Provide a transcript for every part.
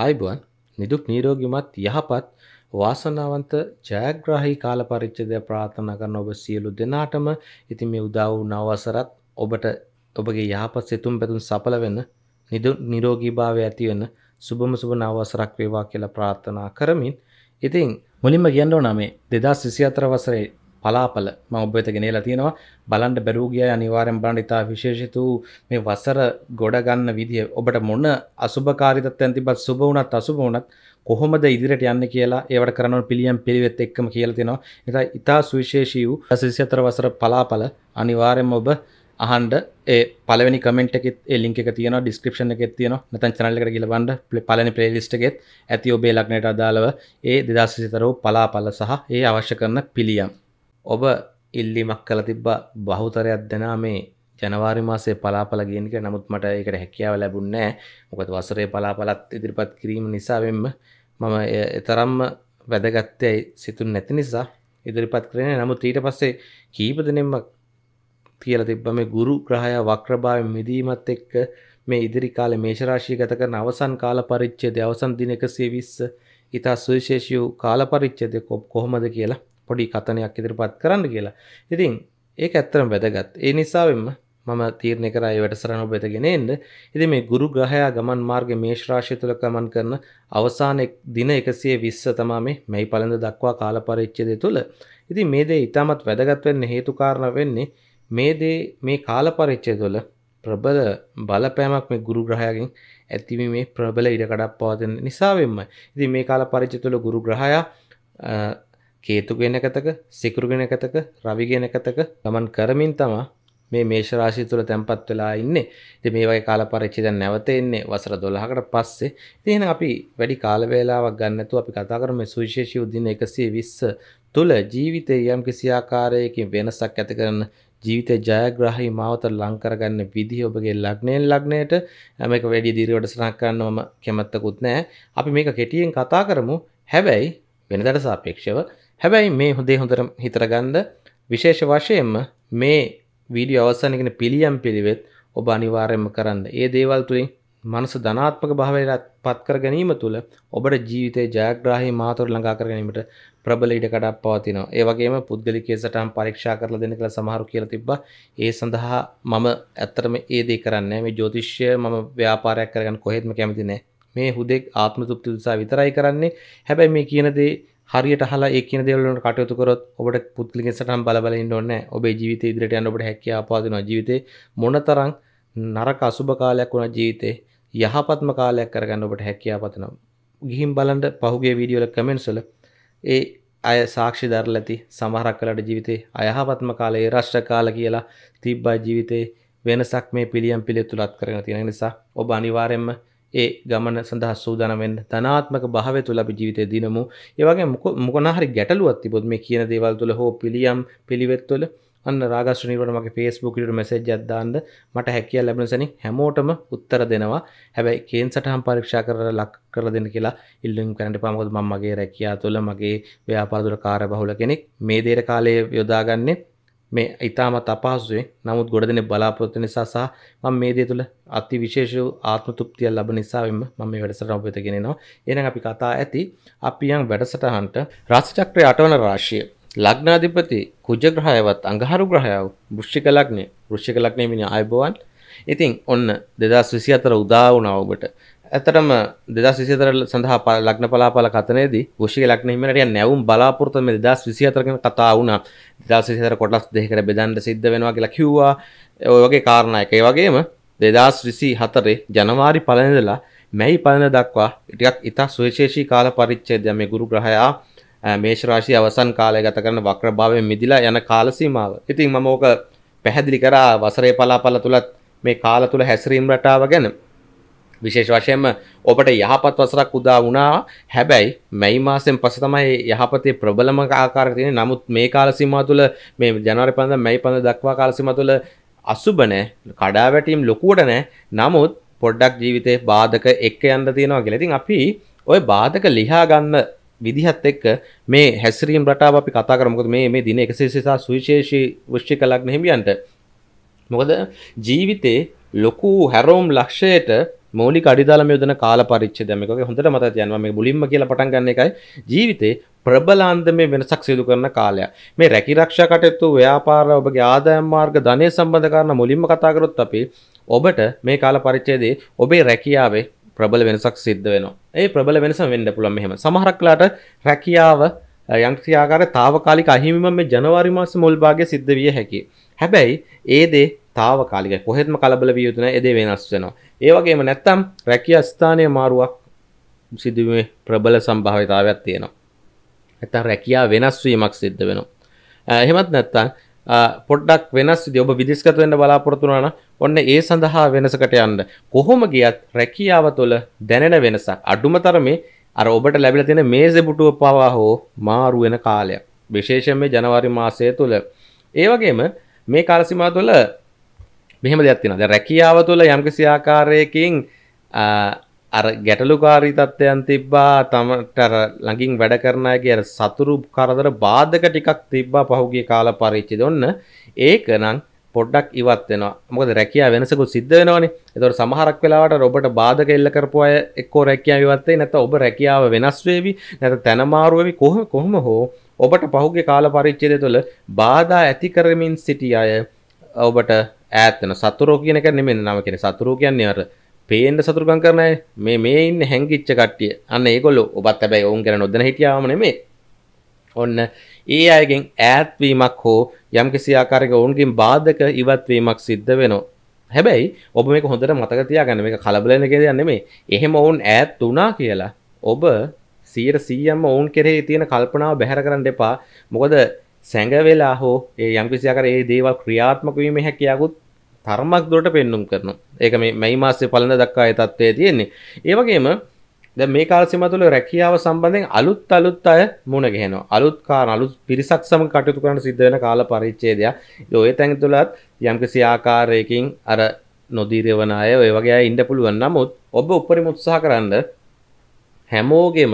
ආයිබුවන් නිදුක් නීරෝගිමත් යහපත් වාසනාවන්ත ජයග්‍රාහි කාල පරිච්ඡේදය ප්‍රාර්ථනා කරන ඔබ සියලු දෙනාටම ඉතින් මේ උදා වූ නව වසරත් ඔබට ඔබගේ යහපත් සිතුම් පැතුම් සඵල වෙන නිරෝගීභාවය ඇති වෙන සුබම සුබ නව වසරක් වේවා කියලා ප්‍රාර්ථනා කරමින් ඉතින් මුලින්ම කියන්න ඕන මේ 2024 වසරේ පලාපල ම ඔබත ගෙනලා තියෙනවා බලන්ට බැරූගිය අනිවාරෙන් බලන්ට ඉතා විශේෂිතු මේ වසර ගොඩගන්න විදිහ ඔබට මොන අසුභකාරිතත් ඇතිබත් සුබ වනත් අසුබ වනත් කොහොමද ඉදිරිට යන්න කියලා ඒවට කරනව පිළියම් පිළිවෙත් එක්කම කියලතිනවා එතා ඉතා සුවිශේෂී වූ සිසිතර වසර පලාපල අනිවාරෙන් ඔබ අහන්ඩ ඒ පලවනි කමෙන්ට එකෙත් එලින්ක තියන ඩිස්ක්‍රපෂන එකෙත් තියන නැතන් චනල්ලක කියලබන්ඩ පලනි ප්‍රේලිස්ට්ගෙත් ඇති ඔබේ ලක්නයට අදාළව ඒ දෙදස්සිතරෝ පලාපල සහ ඒ අවශ්‍ය කරන පිළියම් ඔබ ඉල්ලිමක් කළ තිබ්බ බහුතරයක් දෙනා මේ ජනවාරි මාසේ පලාපල ගේනක නමුත් මට එකට හැකියාව ලැබුන්නෑ මොකද වසරේ පලාපලත් ඉදිරිපත් කිරීම නිසාවෙන්ම මම එතරම්ම වැදගත්තයයි සිතුන් නැති නිසා ඉදිරිපත් කරන නමුත් ඊට පස්සේ කීපදනෙම කියල තිබ්බ මේ ගුරු ග්‍රහය වක්‍රභාව මිදීමත් එක්ක මේ ඉදිරි කාල මේශරාශී ගත කරන අවසන් කාල පරිච්චේද අවසන් දින එකසේ විස්ස ඉතා සුවිශේෂයූ කාල පරිච්චේද කොප් කොහොමද කියලා පොඩි කතනයක් ඉදිරිපත් කරන්න කියලා ඉතින් ඒක ඇත්තරම් වැදගත් ඒ නිසාවෙන්ම මම තීරණය කරයි වැඩසරන ඔබෙතගෙන එන්න ඉති මේ ගුරු ග්‍රහයා ගමන් මාර්ග මේශ්‍රාශය තුළ ගමන් කරන අවසාන දින එකසිය විස්ස තමා මේ මැයි පලඳ දක්වා කාලපරිච්චදය තුළ ඉති මේ දේ ඉතාමත් වැදගත්වවෙන්න හේතුකාරණ වෙන්නේ මේ දේ මේ කාලපරිච්චය තුළ ප්‍රබල බලපෑමක් මේ ගුරු ග්‍රහයගෙන් ඇතිවීම මේ ප්‍රබල ඉඩකඩක් පවතින නිසාවෙන්ම ඉති මේ කාල පරිච්ච තුළ ගුරු ග්‍රහයා කේතුගෙනකතක සිකුරුගෙනකතක රවිගෙනකතක ගමන් කරමින් තමා මේ මේෂරාශී තුළ තැන්පත් වෙලා ඉන්නේ ඉතින් මේ වගේ කාල පරිච්ඡේද නැවත එන්නේ වසර 12කට පස්සේ ඉතින් එහෙනම් අපි වැඩි කාල වේලාවක් ගන්න නැතුව අපි කතා කරමු සුවිශේෂී උදින 120 තුළ ජීවිතයේ යම් කිසි ආකාරයකින් වෙනසක් ඇති කරන ජීවිතය ජයග්‍රහහි මාවත ලංකරගන්න විදිහ ඔබගේ ලක්නයෙන් ලක්නයට ඇමක වැඩි දිරිවට සනක් කරන්න මම කැමත්තකුත් නෑ අපි මේක කෙටියෙන් කතා කරමු හැබැයි වෙනදට සාපේක්ෂව හැබැයි මේ හොදේ හොඳර හිතරගන්ද විශේෂ වශයෙන්ම මේ වීඩිය අවසානගෙන පිළියම් පිළිවෙත් ඔබ අනිවාරයම කරන්න ඒ දේවල් තුළින් මනස ධනාත්මක භාවයට පත්කර ගැනීම තුළ ඔබට ජීවිතය ජයග්‍රාහි මාතොර ලඟා කරගැනීමට ප්‍රබල ඉඩ කඩක් පවතිනවා ඒ වගේම පුද්ගලිකය සටම් පරීක්ෂා කරලා දෙන කළ සමහරු කියලා තිබ්බා ඒ සඳහා මම ඇත්තටම ඒ දේ කරන්නේ මේ ජ්‍යොතිෂය මම ව්‍යාපාරයක් කරගන්න කොහෙත්ම කැමති නෑ මේ හුදෙක් ආත්ම තෘප්ති උදෙසා විතරයි කරන්නේ හැබැයි මේ කියන දේ හරියට හලා ඒ කියන දෙවලට කටයුතු කරොත් ඔබට පුද්ගලික සටහන් බලබල ඉන්න ඕනේ. ඔබේ ජීවිතය ඉදිරියට යන්න ඔබට හැකියාව පාදිනවා. ජීවිතේ මොනතරම් නරක අසුබ කාලයක් වුණා ජීවිතේ යහපත්ම කාලයක් කරගන්න ඔබට හැකියාව පතනවා. ගිහින් බලන්න පහුගිය වීඩියෝ වල කමෙන්ට්ස් වල ඒ අය සාක්ෂි දරලා ඇති සමහරක් කලට ජීවිතේ අයහපත්ම කාලේ රෂ්ට කාල කියලා තිබ්බා ජීවිතේ වෙනසක් මේ පිළියම් පිළිතුලත් කරගෙන තියෙන නිසා ඔබ අනිවාර්යයෙන්ම ඒ ගමන සඳහා සූදානමෙන් ධනාත්මක භාවය තුළ අපි ජීවිතය දිනමු ඒවගේ මොකනහරි ගැටලුවත් තිබොත් මේ කියන දේවල් තුළ හෝ පිළියම් පිළිවෙත් තුළ අන්න රාගශ්‍රනීවට මගේ ෆේස්බුකට මැසේජ් අදදාන්න මට හැකිය ලැබෙනසනි හැමෝටම උත්තර දෙනවා හැබැයි කේන් සටහම් පරීක්ෂා කර ලක් කර දෙන්න කියලා ඉල්ලුම් කරට පාමුද මගේ රැකයා තුළ මගේ ව්‍යාපාදුර කාර බහුල කෙනෙක් මේ දේර කාලය යොදාගන්නේ මේ ඉතාමත් අපහසුවේ නමුත් ගොඩ දෙනෙක් බලාපොරොත්තු නිසා සහ මම මේ දේ තුළ අති විශේෂ ආත්ම තෘප්තිය ලැබ නිසාවෙම මම මේ වැඩසටහන ඔබ වෙත ගෙනෙනවා. එහෙනම් අපි කතා ඇති අපි යම් වැඩසටහනට රාශි චක්‍රයේ 8 වන රාශිය ලග්නාධිපති කුජ ග්‍රහයවත් අඟහරු ග්‍රහයව වෘශ්චික ලග්නේ වෘශ්චික ලග්නේ මිනිහ ආයුබෝවන්. ඉතින් ඔන්න 2024 උදා වුණා ඔබට. ඇතරම දෙදස් විසිතර සඳහා ප ලක්න පලාපල කතනේද ෂි ලක්නීමට නැවුම් බලාපොරතම දස් විසිතරකන කතා වුණ දස් විසිතර කොටස් දෙකට බෙදන්ට සිද්ධ වෙනවා කියලා කිව්වා ඔයගේ කාරණයක වගේම දෙදස් විසි හතරේ ජනවාරි පලනදලා මැයි පලන දක්වා ඉටක් ඉතා සුවිශේෂී කාල පරිච්චේදය මේ ගුරු ග්‍රහයා මේශ්‍රාශී අවසන් කාලය ගත කරන වක්‍ර භාවය මිදිලා යන කාලසීමාව ඉතින් මමෝක පැහැදිලි කරා වසරේ පලාපල තුළත් මේ කාල තුළ හැසිරීම් රටාව ගැන විශේෂ වශයෙන්ම ඔබට යහපත් වසරක් උදා වුණා හැබැයි මැයි මාසෙන් පස්සේ තමයි යහපතේ ප්‍රබලම ආකාරය තියෙන්නේ නමුත් මේ කාල සීමාව තුළ මේ ජනවාරි 5 මැයි 5 දක්වා කාල සීමාව තුළ අසුබ නැහැ කඩාවැටීම් ලොකුවට නැහැ නමුත් පොඩ්ඩක් ජීවිතේ බාධක එක්ක යන්න තියෙනවා කියලා. ඉතින් අපි ওই බාධක ලියා ගන්න විදිහත් එක්ක මේ හැසිරීම් රටාව අපි කතා කරමු. මොකද මේ මේ දින 160 සුවිශේෂී වෘශ්චික ලග්න හිමියන්ට මොකද ජීවිතේ ලොකු හැරවුම් ලක්ෂයට මෝලි අඩිදාලම යොදන කාල පරිච්චද මේක හොඳට මත යනවා මේ මුලින්ම කියලා පටන් ගන්න එකයි ජීවිතේ ප්‍රබලාන්දමේ වෙනසක් සිදු කරන කාලය මේ රැකි රක්ෂා කටයුතු ව්‍යාපාර ඔබගේ ආදායම් මාර්ග ධනය සම්බන්ධ කරන මුලින්ම කතා කරොත් අපි ඔබට මේ කාල පරිච්ඡේදයේ ඔබේ රැකියාවේ ප්‍රබල වෙනසක් සිද්ධ වෙනවා. ඒ ප්‍රබල වෙනස වෙන්න පුළුවන් මෙහෙම. සමහරක් වෙලාට රැකියාව යන්ත්‍රී ආකාරයේ తాවකාලික අහිමිවීම මේ ජනවාරි මාස මුල් භාගයේ සිද්ධ විය හැකියි. හැබැයි ඒ දේ තාවකාලික කොහෙත්ම කලබල විය යුතු නැහැ ඒ දේ වෙනස් වෙනවා ඒ වගේම නැත්තම් රැකියා ස්ථානයේ මාරුවක් සිදුවීමේ ප්‍රබල සම්භාවිතාවයක් තියෙනවා නැත්තම් රැකියා වෙනස් වීමක් සිද්ධ වෙනවා එහෙමත් නැත්තම් පොඩ්ඩක් වෙනස් ඔබ විදිස්කත වෙන්න බලාපොරොත්තු වන ඔන්න ඒ සඳහා වෙනසකට යන්න කොහොම ගියත් රැකියාව තුළ දැනෙන වෙනසක් අඩුම තරමේ අර ඔබට ලැබිලා තියෙන මේසේ පුටුව පවා හෝ මාරු වෙන කාලයක් විශේෂයෙන් මේ ජනවාරි මාසය තුළ ඒ වගේම මේ කාල සීමාව තුළ මෙහම දෙයක්තින ද රැකියාව තුළ යම්කිසි ආකාරයකින් අර ගැටලුකාරී තත්ත්වයන් තිබ්බා තමටර ළඟින් වැඩ කරනයගේ සතුරු කරදර බාධක ටිකක් තිබ්බා පහුගේ කාල පරිච්චි දෙන්න ඒක නම් පොඩ්ඩක් ඉවත් වෙන මොකද රැකියා වෙනසකු සිද්ධ වෙනවානේ එතකොට සමහරක් වෙලාවට ඔබට බාධක එල්ල කරපු අය එක්කෝ රැකියාව ඉවත් වෙයි නැත්නම් ඔබ රැකියාව වෙනස් වෙවි නැත්නම් තන මාරු වෙවි කොහොම කොහොම හෝ ඔබට පහුගිය කාල පරිච්ඡේදය තුළ බාධා ඇති කරමින් සිටි අය ඔබට ඇත්තන සතුරෝ කියන එක නෙමෙයි නම කියන්නේ සතුරෝ කියන්නේ අර පේන්න සතුරුකම් කරන අය මේ මේ ඉන්නේ හැංගිච්ච කට්ටිය. අන්න ඒගොල්ලෝ ඔබත් හැබැයි ඔවුන් ගැන නොදැන හිටියාම නෙමෙයි. ඔන්න ඒ අයගෙන් ඈත්වීමක් හෝ යම්කිසි ආකාරයක ඔවුන්ගෙන් බාධක ඉවත්වීමක් සිද්ධ වෙනවා. හැබැයි ඔබ මේක හොඳට මතක තියාගන්න මේක කලබලන දෙයක් නෙමෙයි. එහෙම ඔවුන් ඈත් වුණා කියලා ඔබ 100%ම ඔවුන් කෙරෙහි තියෙන කල්පනාව බැහැර කරන්න එපා. මොකද සැඟවෙලා හෝ ඒ යම්කිසි ආකාරයේ ඒ දේවල් ක්‍රියාත්මක වීමේ හැකියාවකුත් තර්මක් දුරට පෙන්නුම් කරනවා ඒක මේ මැයි මාසේ පලඳ දක්වා ඒ තත්ත්වයේ තියෙන්නේ ඒ වගේම දැන් මේ කාල සීමාව තුළ රැකියාව සම්බන්ධයෙන් අලුත් අලුත් අය මුණ ගැහෙනවා අලුත් කාරණ අලුත් පිරිසක් සමග කටයුතු කරන්න සිද්ධ වෙන කාල පරිච්ඡේදය ඔය තැන් තුලත් යම්කිසි ආකාරයකින් අර නොදීරවන අය ඔය වගේ අය ඉන්න පුළුවන් නමුත් ඔබ උපරිම උත්සාහ කරන්න හැමෝගෙම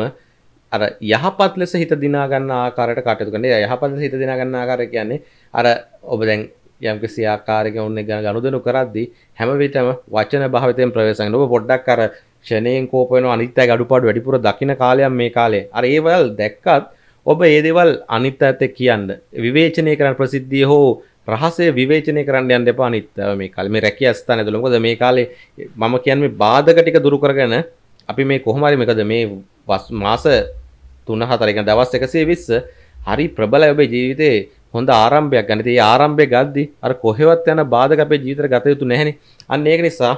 අර යහපත් ලෙස හිත දිනා ගන්න ආකාරයට කටයුතු කරන යහපත් ලෙස හිත දිනා ගන්න ආකාරය කියන්නේ අර ඔබ දැන් යම් කිසි ආකාරයක ඔන්න ගැන ගනුදෙනු කරද්දී හැම විටම වචන භාවිතයෙන් ප්‍රවේශ කරන ඔබ පොඩ්ඩක් අර ෂණයෙන් කෝප වෙන අනිත් අයගේ අඩුපාඩු වැඩිපුර දකින කාලයක් මේ කාලේ අර ඒවල් දැක්කත් ඔබ ඒ දේවල් අනිත් අයට කියන්න විවේචනය කරන්න ප්‍රසිද්ධිය හෝ රහසය විවේචනය කරන්න යන්න එපා අනිත් මේ කාලේ මේ රැකිය ස්ථාන ඇතුළේ මොකද මේ කාලේ මම කියන්නේ බාධක ටික දුරු කරගෙන අපි මේ කොහොම හරි මේකද මේ මාස 3 4 එක දවස් 120 හරි ප්‍රබලයි ඔබේ ජීවිතේ හොඳ ආරම්භයක් ගන්න ඒ ආරම්භය ගද්දි අර කොහෙවත් යන බාධක අපේ ජීවිතයට ගත යුතු නැහෙනි අන්න ඒක නිසා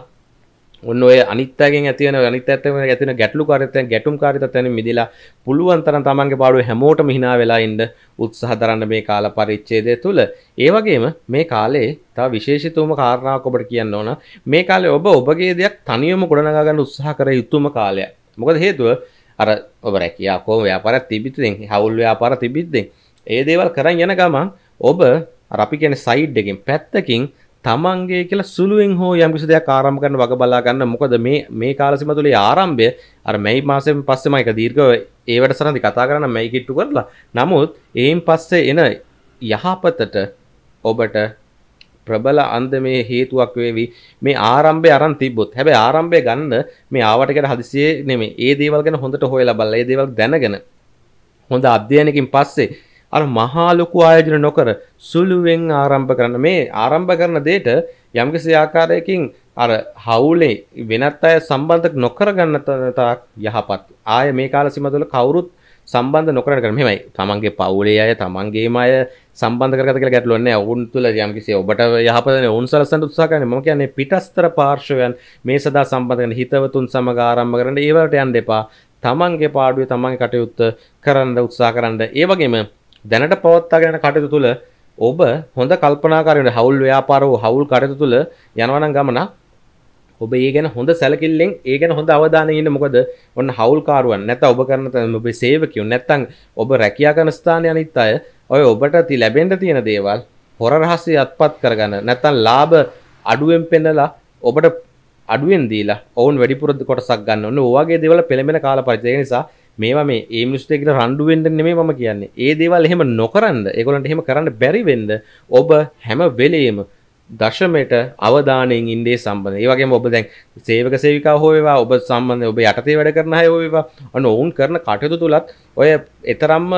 ඔන්න ඔය අනිත්‍යයෙන් ඇති වෙන අනිත් ඇත්තම ඇතින ගැටලු කාරිතයන් ගැටුම් කාරිතයන් මිදලා පුළුවන් තරම් තමන්ගේ පාඩුව හැමෝටම hina වෙලා ඉන්න උත්සාහ දරන්න මේ කාල පරිච්ඡේදය තුල ඒ වගේම මේ කාලේ තව විශේෂිතවම කාරණාවක් ඔබට කියන්න ඕන මේ කාලේ ඔබ ඔබගේ දෙයක් තනියම ගොඩනගා ගන්න උත්සාහ කර යුතුම කාලයක් මොකද හේතුව අර ඔබ රැකියාව කොහොම ව්‍යාපාරයක් තිබිද්දෙන් හවුල් ව්‍යාපාර තිබිද්දෙන් ඒ දේවල් කරන්න යන ගමන් ඔබ අපි කියන සයිඩ් එකෙන් පැත්තකින් තමන්ගේ කියලා සුළුවෙන් හෝ යම්කිසි දෙයක් ආරම්භ කරන්න වග බලා ගන්න. මොකද මේ මේ කාලසීම තුළේ ආරම්භය අර මැයි මාසයෙන් පස්සේම එක දීර්ඝව ඒවට සරන්දි කතා කරන්න මැයි කිට්ටු කරලා. නමුත් ඒන් පස්සේ එන යහපතට ඔබට ප්‍රබල අන්දමේ හේතුවක් වේවි. මේ ආරම්භය අරන් තිබ්බොත්. හැබැයි ආරම්භය ගන්න මේ ආවට කියන හදිසියේ නෙමෙයි. ඒ දේවල් ගැන හොඳට හොයලා බලලා ඒ දේවල් දැනගෙන හොඳ අධ්‍යයනකින් පස්සේ අර මහා ලොකු ආයෝජන නොකර සුළුවෙන් ආරම්භ කරන්න මේ ආරම්භ කරන දෙයට යම්කිසි ආකාරයකින් අර හවුලේ වෙනත් අය සම්බන්ධ නොකර ගන්න තාක් යහපත්. ආය මේ කාල සීමා තුළ කවුරුත් සම්බන්ධ නොකරන කරන මෙමයි තමන්ගේ පවුලේ අය තමන්ගේම අය සම්බන්ධ කරගත කියලා ගැටලුවක් නැහැ. ඔවුන් තුල යම්කිසි ඔබට යහපතන ඔවුන් සලසන්න උත්සාහ කරන්නේ. මම කියන්නේ පිටස්තර පාර්ශවයන් මේ සදා සම්බන්ධ කරන හිතවතුන් සමග ආරම්භ කරන ඒවලට යන්න එපා. තමන්ගේ පාඩුවේ තමන්ගේ කටයුත්ත කරන්න උත්සාහ කරන්න. ඒ වගේම දැනට පවත්තාගෙන කටයුතු තුළ ඔබ හොඳ කල්පනාකාරයට හවුල් ව්‍යාපාරෝ හවුල් කටයුතු තුළ යනවන ගමන ඔබ ඒ ගැන හොඳ සැලකිල්ලෙන් ඒ ගැන හොඳ අවධානයන්න මොකද ඔන්න හවුල්කාරුවන් නැත ඔබ කරන තැන ඔබේ සේවකයෝ නැත්තං ඔබ රැකයා කරන ස්ථානය අනිත් අය ඔය ඔබට ති ලැබෙන්ට තියෙන දේවල් හොර රහසේ අත්පත් කරගන්න නැත්තන් ලාභ අඩුවෙන් පෙන්නලා ඔබට අඩුවෙන් දීලා ඔවුන් වැඩිපුරද කොටසක් ගන්න ඔන්න ඕවාගේ දෙවල පෙළෙන කාල පරිජය නිසා මේවා මේ ඒ මිනිස්සුන්ට රණ්ඩු වෙන්න නෙමෙයි මම කියන්නේ. ඒ දේවල් එහෙම නොකරන්න, ඒගොල්ලන්ට එහෙම කරන්න බැරි වෙන්න ඔබ හැම වෙලෙම දශමයට අවධානයෙන් ඉන්දේ සම්බඳ ඒවගේ ඔබ දැන් සේවක සේවිකා හෝවා ඔබ සම්බන්ධ ඔබ යටතේ වැඩ කරන හයෝවා අන ඔවුන් කරන කටයුතු තුළත් ඔය එතරම්ම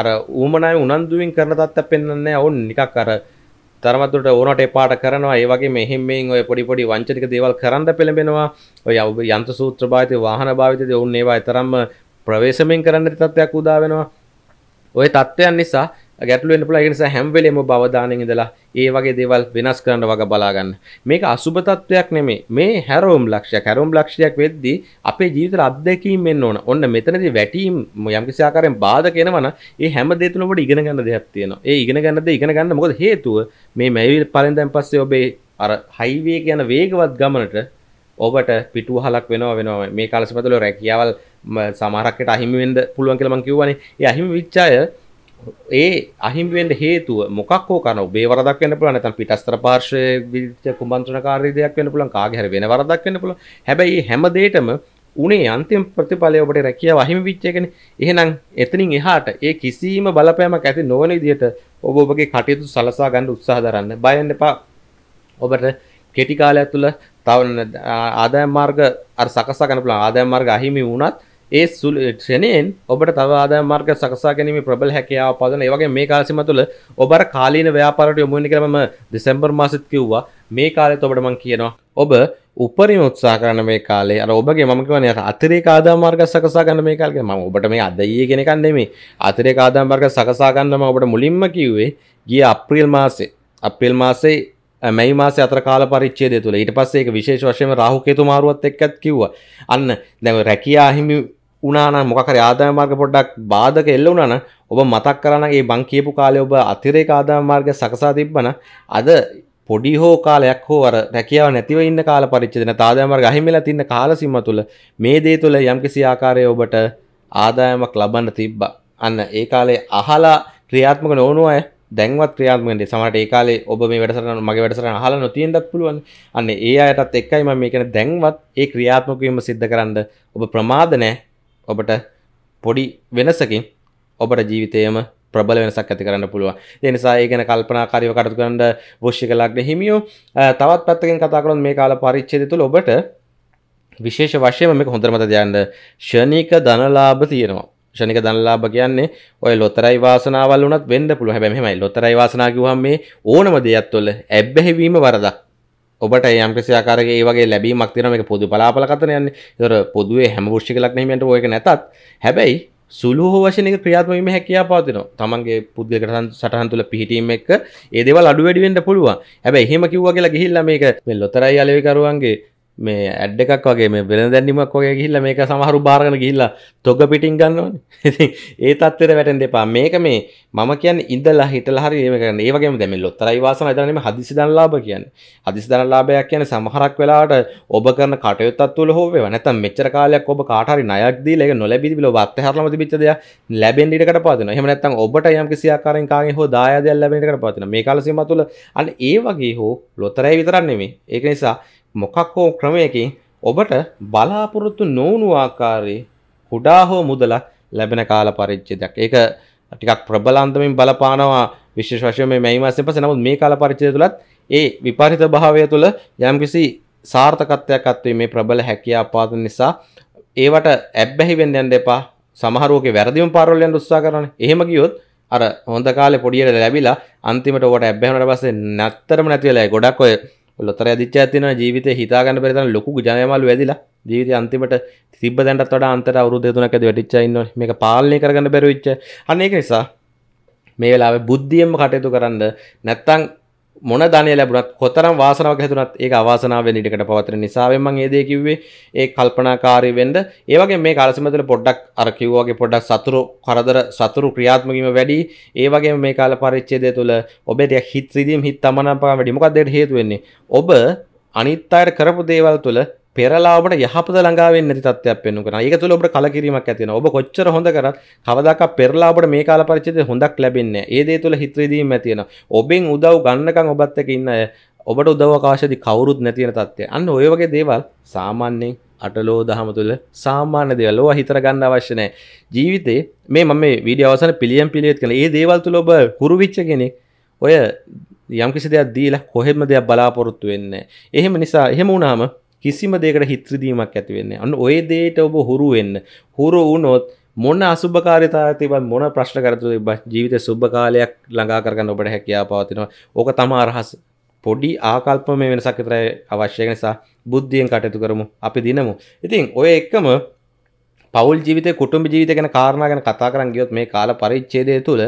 අර ඌමනය උනන්දුවෙන් කරන තත්ත පෙන්න්නේ ඔවුන් නිකක් අර තරමතුට ඕනට එපාට කරනවා ඒවගේ මෙහෙම ඔය පොඩිපොඩි වංචනික දේවල් කරන්න පෙළඹෙනවා ඔය ඔබ යන්ත සූත්‍ර භාවිත වාහන භාවිතය ඔවුන් ඒවා එතරම්ම ප්‍රවේශමෙන් කරන්න තත්ත්වයක් උදා වෙනවා ඔය තත්ත්වයන් නිසා ගැටලුවෙන් පුළ ගෙනස හැම්වලේම බවධානය ඉදලා ඒ වගේ දේවල් වෙනස් කරන්න වග බලාගන්න මේක අසුභතත්වයක් නෙමේ මේ හැරෝම් ලක්ෂයක් හැරෝම් ලක්ෂයක් වෙද්දී අපේ ජීවිතර අත්දැකීම් මෙන්න ඕන ඔන්න මෙතනද වැටීම් යම්කිසිාකාරෙන් බාධ කෙනවන ඒ හැම දෙතුනට ඉගෙන ගන්න දෙයක් තියෙන ඒ ඉගෙන ගන්නද ඉගෙන ගන්න මොකද හේතුව මේ මැවිල් පලෙන්දැන් පස්සේ ඔබේ අර හයිවේ යන වේගවත් ගමනට ඔබට පිටුහලක් වෙනවා වෙනවා මේ කාලසමතුල රැකියාවල් සමහරක්කට අහිමිවෙන්ද පුළුවන් කියලමං කිවනේ යහිම විච්චාය ඒ අහිමිවෙන්ට හේතුව මොකක් කන බේවරදක් වන්න පුලන තන් පිටස්තර පාර්ශය විච කුම්බන්ත්‍රන කාරදයක් වන්න පුලන් කාගහර වෙන වරදක් වන්න පුල හැබැයි හැමදේටම උනේ අන්තිම ප්‍රතිඵලය ඔබට රැකිය වහිම විච්චයගෙන එහෙනම් එතනින් එහාට ඒ කිසිීම බලපෑමක් ඇති නොවන දියට ඔබ ඔබගේ කටයුතු සලසා ගන්න උත්සාහ දරන්න බයන්න එපා ඔබට කෙටිකාලයක් තුළ තවන ආදාය මාර්ග අර සකසා ගන්න පුළුවන් ආදාය මාර්ග අහිමි වුණත් ඒ සුල් ක්ෂණයෙන් ඔබට තවාද මාර්ග සකසා ගැනීම ප්‍රබල හැකියාව පදන ඒවගේ මේ කාලසිම තුළ ඔබර කාලීන ව්‍යාපාරට යොමුනි කරම දෙසැම්බර් මාසිත් කිව්වා මේ කාලෙත් ඔබට මං කියනවා ඔබ උපරිම උත්සා කරන මේ කාලේ අර ඔබගේ මම කියවනේ අතිරේක ආදායම් මාර්ග සකසා ගන්න මේ කාලේ මම ඔබට මේ අද ඊයේ කෙනෙක් නෙමෙයි අතිරේක ආදායම් මාර්ග සකසා ගන්න මම ඔබට මුලින්ම කිව්වේ ගිය අප්‍රේල් මාසේ අප්‍රේල් මාසේ මැයි මාස අතර කාල පරිච්චේදය තුළ ඊට පස්සේ ඒක විශේෂ වශයෙන් රාහුකේතු මාරුවත් එක්කත් කිව්වා අන්න දැන් රැකියා හිමි උනාන මොකර ආදාය මාර්ග පොඩ්ඩක් බාධක එල්ල උනාන ඔබ මතක් කරන ඒ බං කියපු කාලේ ඔබ අතිරේක ආදාය මාර්ග සකසා තිබ්බන අද පොඩි හෝ කාලයක් හෝ අර රැකියාව නැතිව ඉන්න කාල පරිච්ඡේදන ආදාය මාර්ග අහිමිලා තින්න කාල සීමා තුල මේ දේ තුල යම්කිසි ආකාරයක ඔබට ආදායමක් ලබන්න තිබ්බා අන්න ඒ කාලේ අහලා ක්‍රියාත්මක නොවුණු අය දැන්වත් ක්‍රියාත්මකද සමට ඒ කාලේ ඔබ මේ වැඩසටහන මගේ වැඩසටහන අහලා නොතියෙන්නත් පුළුවන්. අන්න ඒ අයටත් එක්කයි මම මේකන දැන්වත් ඒ ක්‍රියාත්මක වීම සිද්ධ කරන්න ඔබ ප්‍රමාද නැහැ. ඔබට පොඩි වෙනසකින් ඔබට ජීවිතයම ප්‍රබල වෙනසක් ඇති කරන්න පුළුවන්. ඒ නිසා ඒ ගැන කල්පනාකාරීව කටයුතු කරන්න වෝෂික ලග්න හිමියෝ තවත් පැත්තකින් කතා කරනොත් මේ කාල පරිච්ඡේදය තුළ ඔබට විශේෂ වශයෙන්ම මේක හොඳට මතක තියාගන්න ෂණික ධනලාභ තියෙනවා. ෂණික ධනලාභ කියන්නේ ඔය ලොතරැයි වාසනාවල් වුණත් වෙන්න පුළුවන්. හැබැයි මෙහෙමයි ලොතරැයි වාසනාව කිව්වහම මේ ඕනම දෙයක් තුළ ඇබ්බැහිවීම වරදක්. ඔබට යම්කිසි ආකාරයක ඒ වගේ ලැබීමක් තියෙනවා මේක පොදු බලාපල කතන යන්නේ. ඒතර පොදුවේ හැම වෘශ්චික ලග්නෙහිමියන්ට ඕක නැතත් හැබැයි සුළු හෝ වශයෙන් ඒක ක්‍රියාත්මක වීමේ හැකියාව පවතිනවා. තමන්ගේ පුද්ගලික සටහන් තුළ පිහිටීම එක්ක ඒ දේවල් අඩු වැඩි වෙන්න පුළුවන්. හැබැයි එහෙම කිව්වා කියලා ගිහිල්ලා මේක මේ ලොතරැයි අලෙවිකරුවන්ගේ මේ ඇඩ් එකක් වගේ මේ බෙන දැන්නීමක් වගේ ගිහිල්ල මේක සමහරු භාරගන ගිල්ල තොග පිටින් ගන්නවන ඒ තත්වර වැටෙන් දෙපා මේක මේ මම කියන් ඉදලා හිටල හරි මේකන ඒවගේ දැම ලොත්තරයි වාසන දනීම හදිසි දන ලාබ කියන්න හදිසි දන ලාබයක් කියන සමහරක් වෙලාට ඔබ කරන කටයුත්තත් තුළ හෝ වනත මෙච්චර කාලයක් ඔබ කාටරි නයක්දී ලක නොලැබිදිල වත් හරම තිබිච්චද ලැබෙන් ඩිට පාන හමනත්තන් ඔබට යම් සියාකාරෙන් කාගේ හෝ දායදයක් ලැබෙනට පාතින මේ කාලසීම තුළ අන්න ඒ වගේ හෝ ලොතරයි විතරන්නෙමේ ඒක නිසා මොකක් හෝ ක්‍රමයකින් ඔබට බලාපොරොත්තු නොවුණු ආකාරයේ කුඩා හෝ මුදලක් ලැබෙන කාල පරිච්ඡේදයක්. ඒක ටිකක් ප්‍රබලාන්තමින් බලපානවා විශේෂ වශයෙන් මේ මැයි මාසයෙන් පස්සේ. නමුත් මේ කාල පරිච්ඡේදය තුලත් ඒ විපරිත භාවය තුල යම්කිසි සාර්ථකත්වයක් අත්වේ මේ ප්‍රබල හැකියා පාදන නිසා ඒවට ඇබ්බැහි වෙන්න යන්න එපා. සමහරුවගේ වැරදිම පාරවල් යන්න උත්සාහ කරනවානේ. එහෙම ගියොත් අර හොඳ කාලේ පොඩියට ලැබිලා අන්තිමට ඔකට ඇබ්බැහුනට පස්සේ නැත්තරම නැති වෙලා ගොඩක් ඔය ලොතර දිච්චාතින ජීවිත හිතාගන්න පෙරිතන ලොකු ජනයමල් වැදිලා ජීවිත අන්තිමට තිබ දැන්ට ොට අන්තර අවරු දෙදුනකද වැටිච්චයින්න මේ පාලනය කරගන්න බැරවිච්ච අනක නිසා මේ වෙලාව බුද්ධියම කටයුතු කරන්න නැත්තං මොන ධනය ලැබුණත් කොතරම් වාසනාවක් හැදුනත් ඒක අවාසනාවෙන් ඉඩකට පවතින නිසා මම ඒ දේ කිව්වේ ඒ කල්පනාකාරී වෙන්න ඒ වගේ මේ කාලසීම තුළ පොඩ්ඩක් අර කිව්වා වගේ පොඩ්ඩක් සතුරු කරදර සතුරු ක්‍රියාත්මක වීම වැඩි ඒ වගේම මේ කාල පරිච්ඡේදය තුළ ඔබේ ටික හිත රිදීම් හිත තමනාපකම් වැඩි මොකක්ද ඒකට හේතු වෙන්නේ ඔබ අනිත් අයට කරපු දේවල් තුළ පෙරලාවට යහපත ළඟාවෙන්නේ නැති තත්ත්වයක් පෙන්වන කරනවා. ඒක තුළ ඔබට කලකිරීමක් ඇති වෙනවා. ඔබ කොච්චර හොඳ කරත් කවදාකවත් පෙරලාවට මේ කාල පරිච්ඡේදයේ හොඳක් ලැබෙන්නේ නැහැ. ඒ දේ තුළ හිතරිදීම ඇති වෙනවා. ඔබෙන් උදව් ගන්නකම් ඔබත් එක්ක ඉන්න අය ඔබට උදව් අවකාශදී කවුරුත් නැති වෙන තත්ත්වය. අන්න ওই වගේ දේවල් සාමාන්‍යයෙන් අටලෝ දහම තුළ සාමාන්‍ය දේවල් ඕවා හිතර ගන්න අවශ්‍ය නැහැ. ජීවිතේ මේ මම මේ වීඩියෝ අවසන් පිළියම් පිළියෙත් කරන මේ දේවල් තුළ ඔබ හුරු වෙච්ච කෙනෙක් ඔය යම්කිසි දෙයක් දීලා කොහෙත්ම දෙයක් බලාපොරොත්තු වෙන්නේ නැහැ. එහෙම නිසා එහෙම වුණාම කිසිම දෙකට හිත්‍රදීමක් ඇතිවෙන්නේ අන්න ඔය දේට ඔබ හුරු වෙන්න හුරු වුණොත් මොන්න අසුභකාරිතාතිබත් මොන ප්‍රශ්න කරතු බ ජීවිත සුබ කාලයක් ළඟා කරගන්න ඔබට හැකියා පවතිනවා ඕක තමා අරහස පොඩි ආකල්ප මේ වෙනසක් විතරයි අවශ්‍ය නිසා බුද්ධියෙන් කටයුතු කරමු අපි දිනමු ඉතින් ඔය එක්කම පවුල් ජීවිත කුටුම්බ ජීවිත ගැන කාරණා ගැන කතා කරන් ගියොත් මේ කාල පරිච්ඡේදය තුල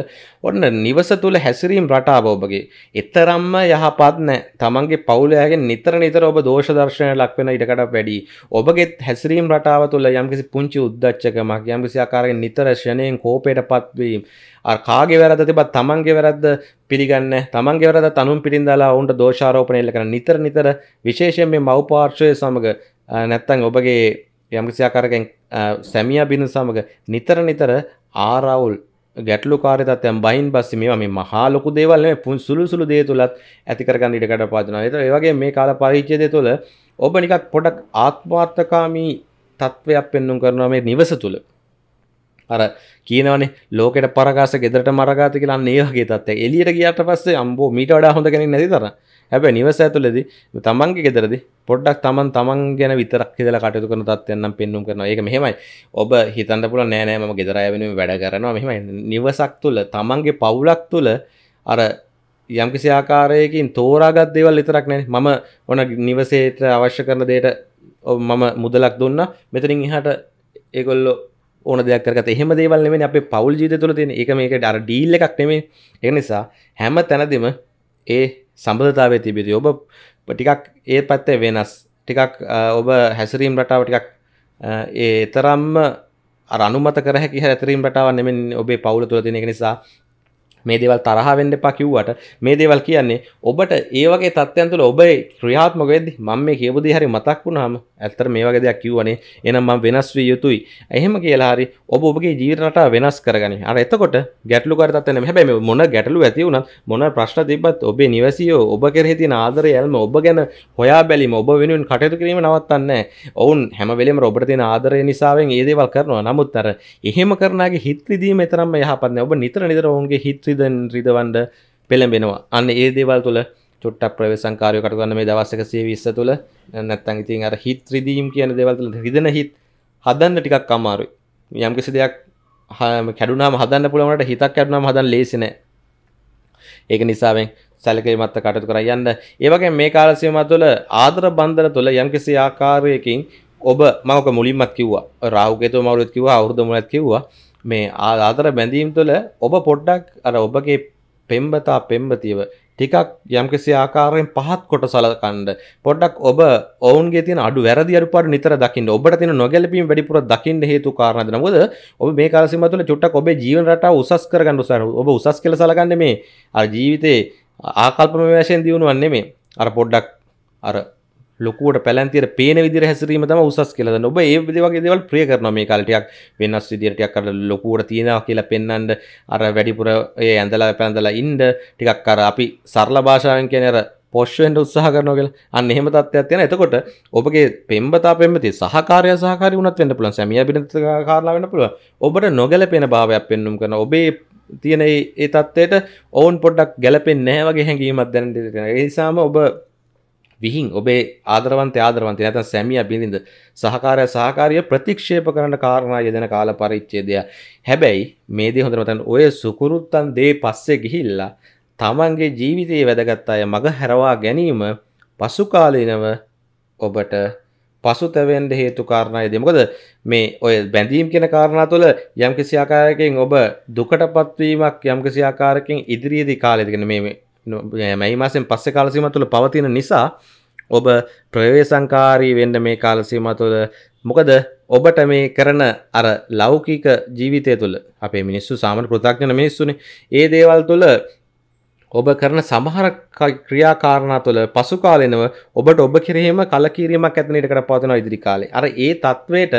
ඔන්න නිවස තුල හැසිරීම රටාව ඔබගේ එතරම්ම යහපත් නැහැ. තමන්ගේ පවුල යගෙන නිතර නිතර ඔබ දෝෂ දර්ශනයට ලක් වෙන ඉඩකඩක් වැඩි. ඔබගේ හැසිරීම රටාව තුල යම්කිසි පුංචි උද්දච්චකමක් යම්කිසි ආකාරයෙන් නිතර ශනේන් කෝපයටපත් වීම අර කාගේ වැරද්ද තිබත් තමන්ගේ වැරද්ද පිළිගන්න තමන්ගේ වැරද්ද තනුන් පිටින් දාලා ඔවුන්ට දෝෂාරෝපණය කරන නිතර නිතර විශේෂයෙන් මේ මව්පාර්ශ්වය සමග නැත්තම් ඔබගේ යම්කිසි ආකාරයෙන් සැමිය බිඳ සමග නිතර නිතර ආරවුල් ගැටලු කාරිතත්යන් බයින් බස්ස මේ මේ මහාලොකු දේවල් මේ පුන් සුළු සුළු දේ තුලත් ඇතිකරගන්න ඉඩකට පාදනවා. ඒතර ඒ වගේ මේ කාල පරිච්ඡේදය තුළ ඔබ නිකක් පොඩක් ආත්මාර්ථකාමී තත්ත්වයක් පෙන්වුම් කරනවා මේ නිවස තුළ. අර කියනවනේ ලෝකෙට පරකාස ගෙදරට මරගාත කියලා අන්න ඒ වගේ තත්ත්වයක්. එළියට ගියාට පස්සේ අම්බෝ මීට වඩා හොඳ කෙනෙක් නැති තරම්. හැබැ නිවස ඇතුලෙද තමන්ගේ ගෙදරද පොඩ්ඩක් තමන් තමන් ගැන විතර ෙදල කටයුතු කරන තත්යන්නම් පෙන්නුම් කරන ඒක මෙහෙමයි ඔබ හිතන්න පුල නෑනෑම ගෙදරයවෙන වැඩ කරනවා මෙහම නිවසක් තුළ තමන්ගේ පවුලක් තුළ අර යම්කිසි ආකාරයකින් තෝරාගත් දේවල් විතරක් නෑ මම ඕන නිවසේට අවශ්‍ය කරන දේට මම මුදලක් දුන්න මෙතරින් එහට ඒගොල්ලො ඕන දෙයක්කරගත එහෙම දේවල් නෙමෙයි අපේ පවුල් ජීවිතය තුළ තියෙන එක මේකට අර ඩීල් එකක් නෙමෙයි ඒ නිසා හැම තැනදීම ඒ සබඳතාවේ තිබිරි ඔබ ටිකක් ඒ පැත්තේ වෙනස් ටිකක් ඔබ හැසිරීම් රටාව ටිකක් ඒ තරම්ම අනුමත කරහැකි හැතරීම් රටාව නෙමෙන් ඔබේ පවුල තුළ දෙනෙ නිසා මේ දෙවල් තරහවෙන්න පකිව්වට මේ දෙවල් කියන්නේ ඔබට ඒවගේ තත්ත්යන්තුල ඔබේ ක්‍රියාත්මක වෙද්දි මම මේ කියපු දේ හරි මතක් වුණාම ඇත්තට මේ වගේ දෙයක් කිව්වනේ එහෙනම් මම වෙනස් විය යුතුයි එහෙම කියලා හරි ඔබ ඔබගේ ජීවිත රටාව වෙනස් කරගනි අර එතකොට ගැටලුකාර තත්ත්වයක් නෙමෙයි හැබැයි මොන ගැටලු ඇති වුණත් මොන ප්‍රශ්න තිබ්බත් ඔබේ නිවසියෝ ඔබ කෙරෙහි තියෙන ආදරය ඇල්ම ඔබ ගැන හොයා බැලීම ඔබ වෙනුවෙන් කටයුතු කිරීම නවත්තන්නේ ඔවුන් හැම වෙලෙම ඔබට තියෙන ආදරය නිසාවෙන් ඒ දේවල් කරනවා නමුත් අර එහෙම කරනාගේ හිත් රිදීම එතරම්ම යහපත් නෑ ඔබ නිතර නිතර ඔවුන්ගේ හිත් රිදන් රිදවන්ඩ පෙළඹෙනවා අන්න ඒ දේවල් තුළ චොට්ට ප්‍රව සංකාරය කටගන්න මේ දවස්සක සේ විස්ස තුළ නැත්තන් ඉතින් අර හිත් රිදීම් කියන දෙවල්තුල රිදන හිත් හදන්න ටිකක් අමාරු යම් කිසි දෙයක් හම කැඩුනාම හදන්න පුළුවනට හිතක් කැඩුනම් හදන් ලේසිනෑ ඒක නිසාවෙන් සැලකේ මත්ත කටතු කර යන්න ඒවගේ මේ කාලසියම තුළ ආදර බන්ධන තුළ යම්කිසි ආකාරයකින් ඔබ මක මුලින්මත් කිව්වා රාවගේතු මවරුත් කිව අවුරද මුලත් කිව්වා මේ ආදාතර බැඳීම් තුළ ඔබ පොඩ්ඩක් අර ඔබගේ පෙම්බතා පෙම්බතිව ටිකක් යම්කිසි ආකාරයෙන් පහත් කොට සලකන්න පොඩ්ඩක් ඔබ ඔවුන්ගේ තියෙන අඩු වැරදි අඩුපාඩු නිතර දකින්න ඔබට තියෙන නොගැලපීම් වැඩිපුර දකින්න හේතු කාරණාද මොකද ඔබ මේ කාල සීමාව තුළ චුට්ටක් ඔබේ ජීවන රටාව උසස් කරගන්න උත්සාහ ඔබ උසස් කියලා සලකන්නේ මේ අර ජීවිතේ ආකල්පමය වශයෙන් දියුණුවක් නෙමෙයි අර පොඩ්ඩක් අර ලොකුවට පැලන්තිර පේන විදිර හැසිරීම තම උසස් කියලද ඔබ ඒ දෙවගේ දෙවල් ප්‍රිය කරන මේ කාලටයක් වෙනස් විදිරටයක් කර ලොකුවට තියෙනවා කියලා පෙන්නන්ඩ අර වැඩිපුර ඒ ඇඳලා පැඳලා ඉන්ඩ ටිකක් කර අපි සරල භාෂාවෙන් කෙනර පොෂ්ුවෙන්ට උත්සාහ කරනොගල අන්න එහෙම තත්ත්වයක් තියෙන එතකොට ඔබගේ පෙම්බතා පෙමති සහකාරය සහකාරි වුණත් වෙන්න පුළන් සැමිය බිනත කාරලා වෙන්න පුළුව ඔබට නොගැලපෙන භාවයක් පෙන්නුම් කරන ඔබේ තියෙන ඒ තත්වයට ඔවුන් පොඩ්ඩක් ගැලපෙන් නෑවගේ හැඟීමත් දැනට තියෙන ඒසාම ඔබ විහින් ඔබේ ආදරවන්ත ආදරවන්ත නැත්නම් සැමියා බිරිඳ සහකාරය සහකාරිය ප්‍රතික්ෂේප කරන කාරණා යෙදෙන කාල පරිච්ඡේදය. හැබැයි මේ දේ හොඳට මතන්න ඔය සුකුරුත්තන් දේ පස්සේ ගිහිල්ලා තමන්ගේ ජීවිතයේ වැදගත් අය මග හැරවා ගැනීම පසුකාලීනව ඔබට පසුතැවෙන්ඩ හේතු කාරණයද මොකද මේ ඔය බැඳීම් කියෙන කාරණා තුළ යම්කිසි ආකාරයකින් ඔබ දුකට පත්වීමක් යම්කිසි ආකාරකින් ඉදිරියේදී කාලෙදගෙන මේ මැයි මාසෙන් පස්ස කාලසීම තුළ පවතින නිසා ඔබ ප්‍රවේශංකාරී වෙන්ඩ මේ කාලසීම තුළ මොකද ඔබට මේ කරන අර ලෞකික ජීවිතය තුළ අපේ මිනිස්සු සාමන පෘතාක්ඥන මිනිස්සුන ඒ දේවල් තුළ ඔබ කරන සමහර ක්‍රියාකාරණා තුළ පසුකාලනව ඔබට ඔබ කිරීම කලකිරීමක් ඇතනට කර පාතන ඉදිරි කාලේ අර ඒ තත්ත්වයට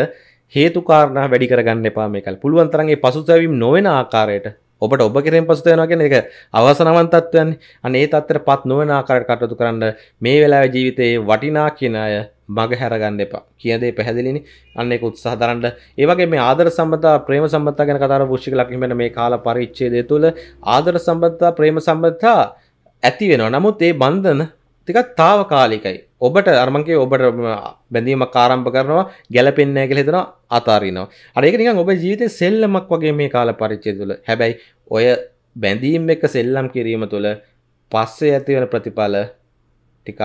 හේතුකාරණ වැඩි කරගන්න එපා මේකල් පුළුවන්තරන්ගේ පසුතැවීම් නොවෙන ආකාරයට ඔබට ඔබ කරෙන් පසුත වෙනගෙන එක අවසනවන්තත්වයන් අනේ තත්තර පත් නොවන ආකාරයට කටයුතු කරන්න මේ වෙලාවේ ජීවිතයේ වටිනා කියන අය මග හැරගන්න එපා කියදේ පැහැදිලිනි අන්න එක උත්සාහ දරන්න ඒ වගේ මේ ආදර සම්බන්ධතා ප්‍රේම සම්බන්ධතා ගැන කතා කරපු වෘෂික ලක්ෂණ වෙන මේ කාල පරිච්ඡේදය තුළ ආදර සම්බන්ධතා ප්‍රේම සම්බන්ධතා ඇති වෙනවා නමුත් ඒ බන්ධන ටිකක් තාවකාලිකයි ඔබට අරමගේ ඔබට බැඳීමක් ආරම්භ කරනවා ගැලපෙන්නේ කියලා හිතනවා අතාරිනවා. අර ඒක නිකන් ඔබේ ජීවිතේ සෙල්ලමක් වගේ මේ කාල පරිච්ඡේදය තුළ. හැබැයි ඔය බැඳීම් එක සෙල්ලම් කිරීම තුළ පස්සේ ඇතිවන ප්‍රතිඵල ටිකක්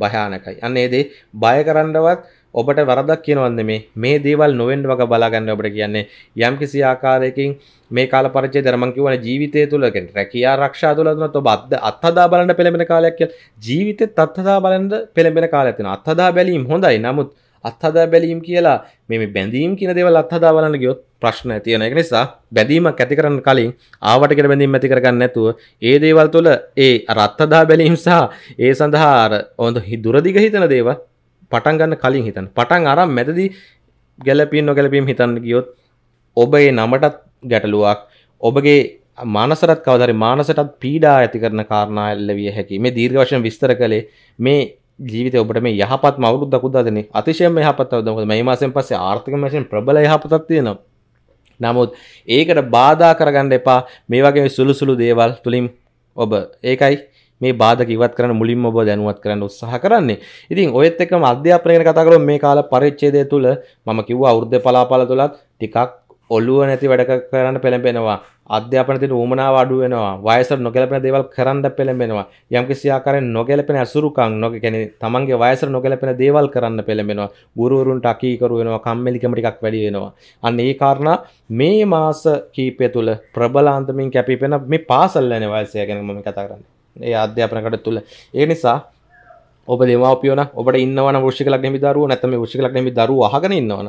භයානකයි. අන්න ඒ දේ බය කරන්නවත් ඔබට වරදක් කියනවන්න මේ මේ දේවල් නොවෙන්ඩ වග බලාගන්න ඔබට කියන්නේ යම් කිසි ආකාරයකින් මේ කාල පරචේ දරමන් කිවන ජීවිතය තුළගෙන රැකයා රක්ෂා තුළදන ඔබ අද අත්හදා බලන්න පෙළඹෙන කාලයක් කිය ජීවිතය තත්හදා බලන්ට පෙළඹෙන කාලයතින අත්හදා බැලීම් හොඳයි නමුත් අත්හදා බැලීම් කියලා මේ බැඳීම් කියන දේවල් අත්හදා බලන්න ගියොත් ප්‍රශ්න තියෙන එක නිසා බැඳීමක් ඇති කරන්න කලින් ආවට කෙර බැඳීම් ඇති කරගන්න නැතුව ඒ දේවල් තුළ ඒ රත්තදා බැලීම් සහ ඒ සඳහාර ඔොඳ දුරදිග හිතන දේව පටන් ගන්න කලින් හිතන් පටන් අරම් මැදදි ගැලපීන් නොගැලපීම් හිතන්න ගියොත් ඔබේ නමටත් ගැටලුවක් ඔබගේ මානසරත් කවදරි මානසටත් පීඩා ඇති කරන කාරණා එල්ලවිය හැකි මේ දීර්ඝ වශයෙන් විස්තර කළේ මේ ජීවිතය ඔබට මේ යහපත් මවුරුද් දකුදාදන අතිශයම යහපත් අවදමකද මේ මාසෙන් පස්සේ ආර්ථික වශයෙන් ප්‍රබල යහපතක් තියෙනවා නමුත් ඒකට බාධා කරගන්න එපා මේ වගේ සුළු සුළු දේවල් තුලින් ඔබ ඒකයි මේ බාධක ඉවත් කරන මුලින්ම ඔබ දැනුවත් කරන්න උත්සාහ කරන්නේ. ඉතින් ඔයත් එක්කම අධ්‍යාපනය ගැන කතා කරොත් මේ කාල පරිච්ඡේදය තුල මම කිව්වා අවුරුද්ද පලාපල තුලත් ටිකක් ඔළුව නැති වැඩ කරන්න පෙළඹෙනවා. අධ්‍යාපන තියෙන උමනාව අඩු වෙනවා. වයසට නොගැලපෙන දේවල් කරන්න පෙළඹෙනවා. යම්කිසි ආකාරයෙන් නොගැලපෙන අසුරුකම් නොක කියන්නේ තමන්ගේ වයසට නොගැලපෙන දේවල් කරන්න පෙළඹෙනවා. ගුරුවරුන්ට අකීකරු වෙනවා. කම්මැලිකම ටිකක් වැඩි වෙනවා. අන්න ඒ කාරණා මේ මාස කීපය තුල ප්‍රබලාන්තමින් කැපිපෙන මේ පාසල් යන වයසය ගැන මම කතා කරන්නේ. ඒ අධ්‍යාපනකට තුළ ඒ නිසා ඔබ දෙමවපියන ඔබට ඉන්නවන ෘෂික ලක්නෙමි දරුව නැතම ෘෂික ලක්නෙමි දරු අහගෙන ඉන්නවන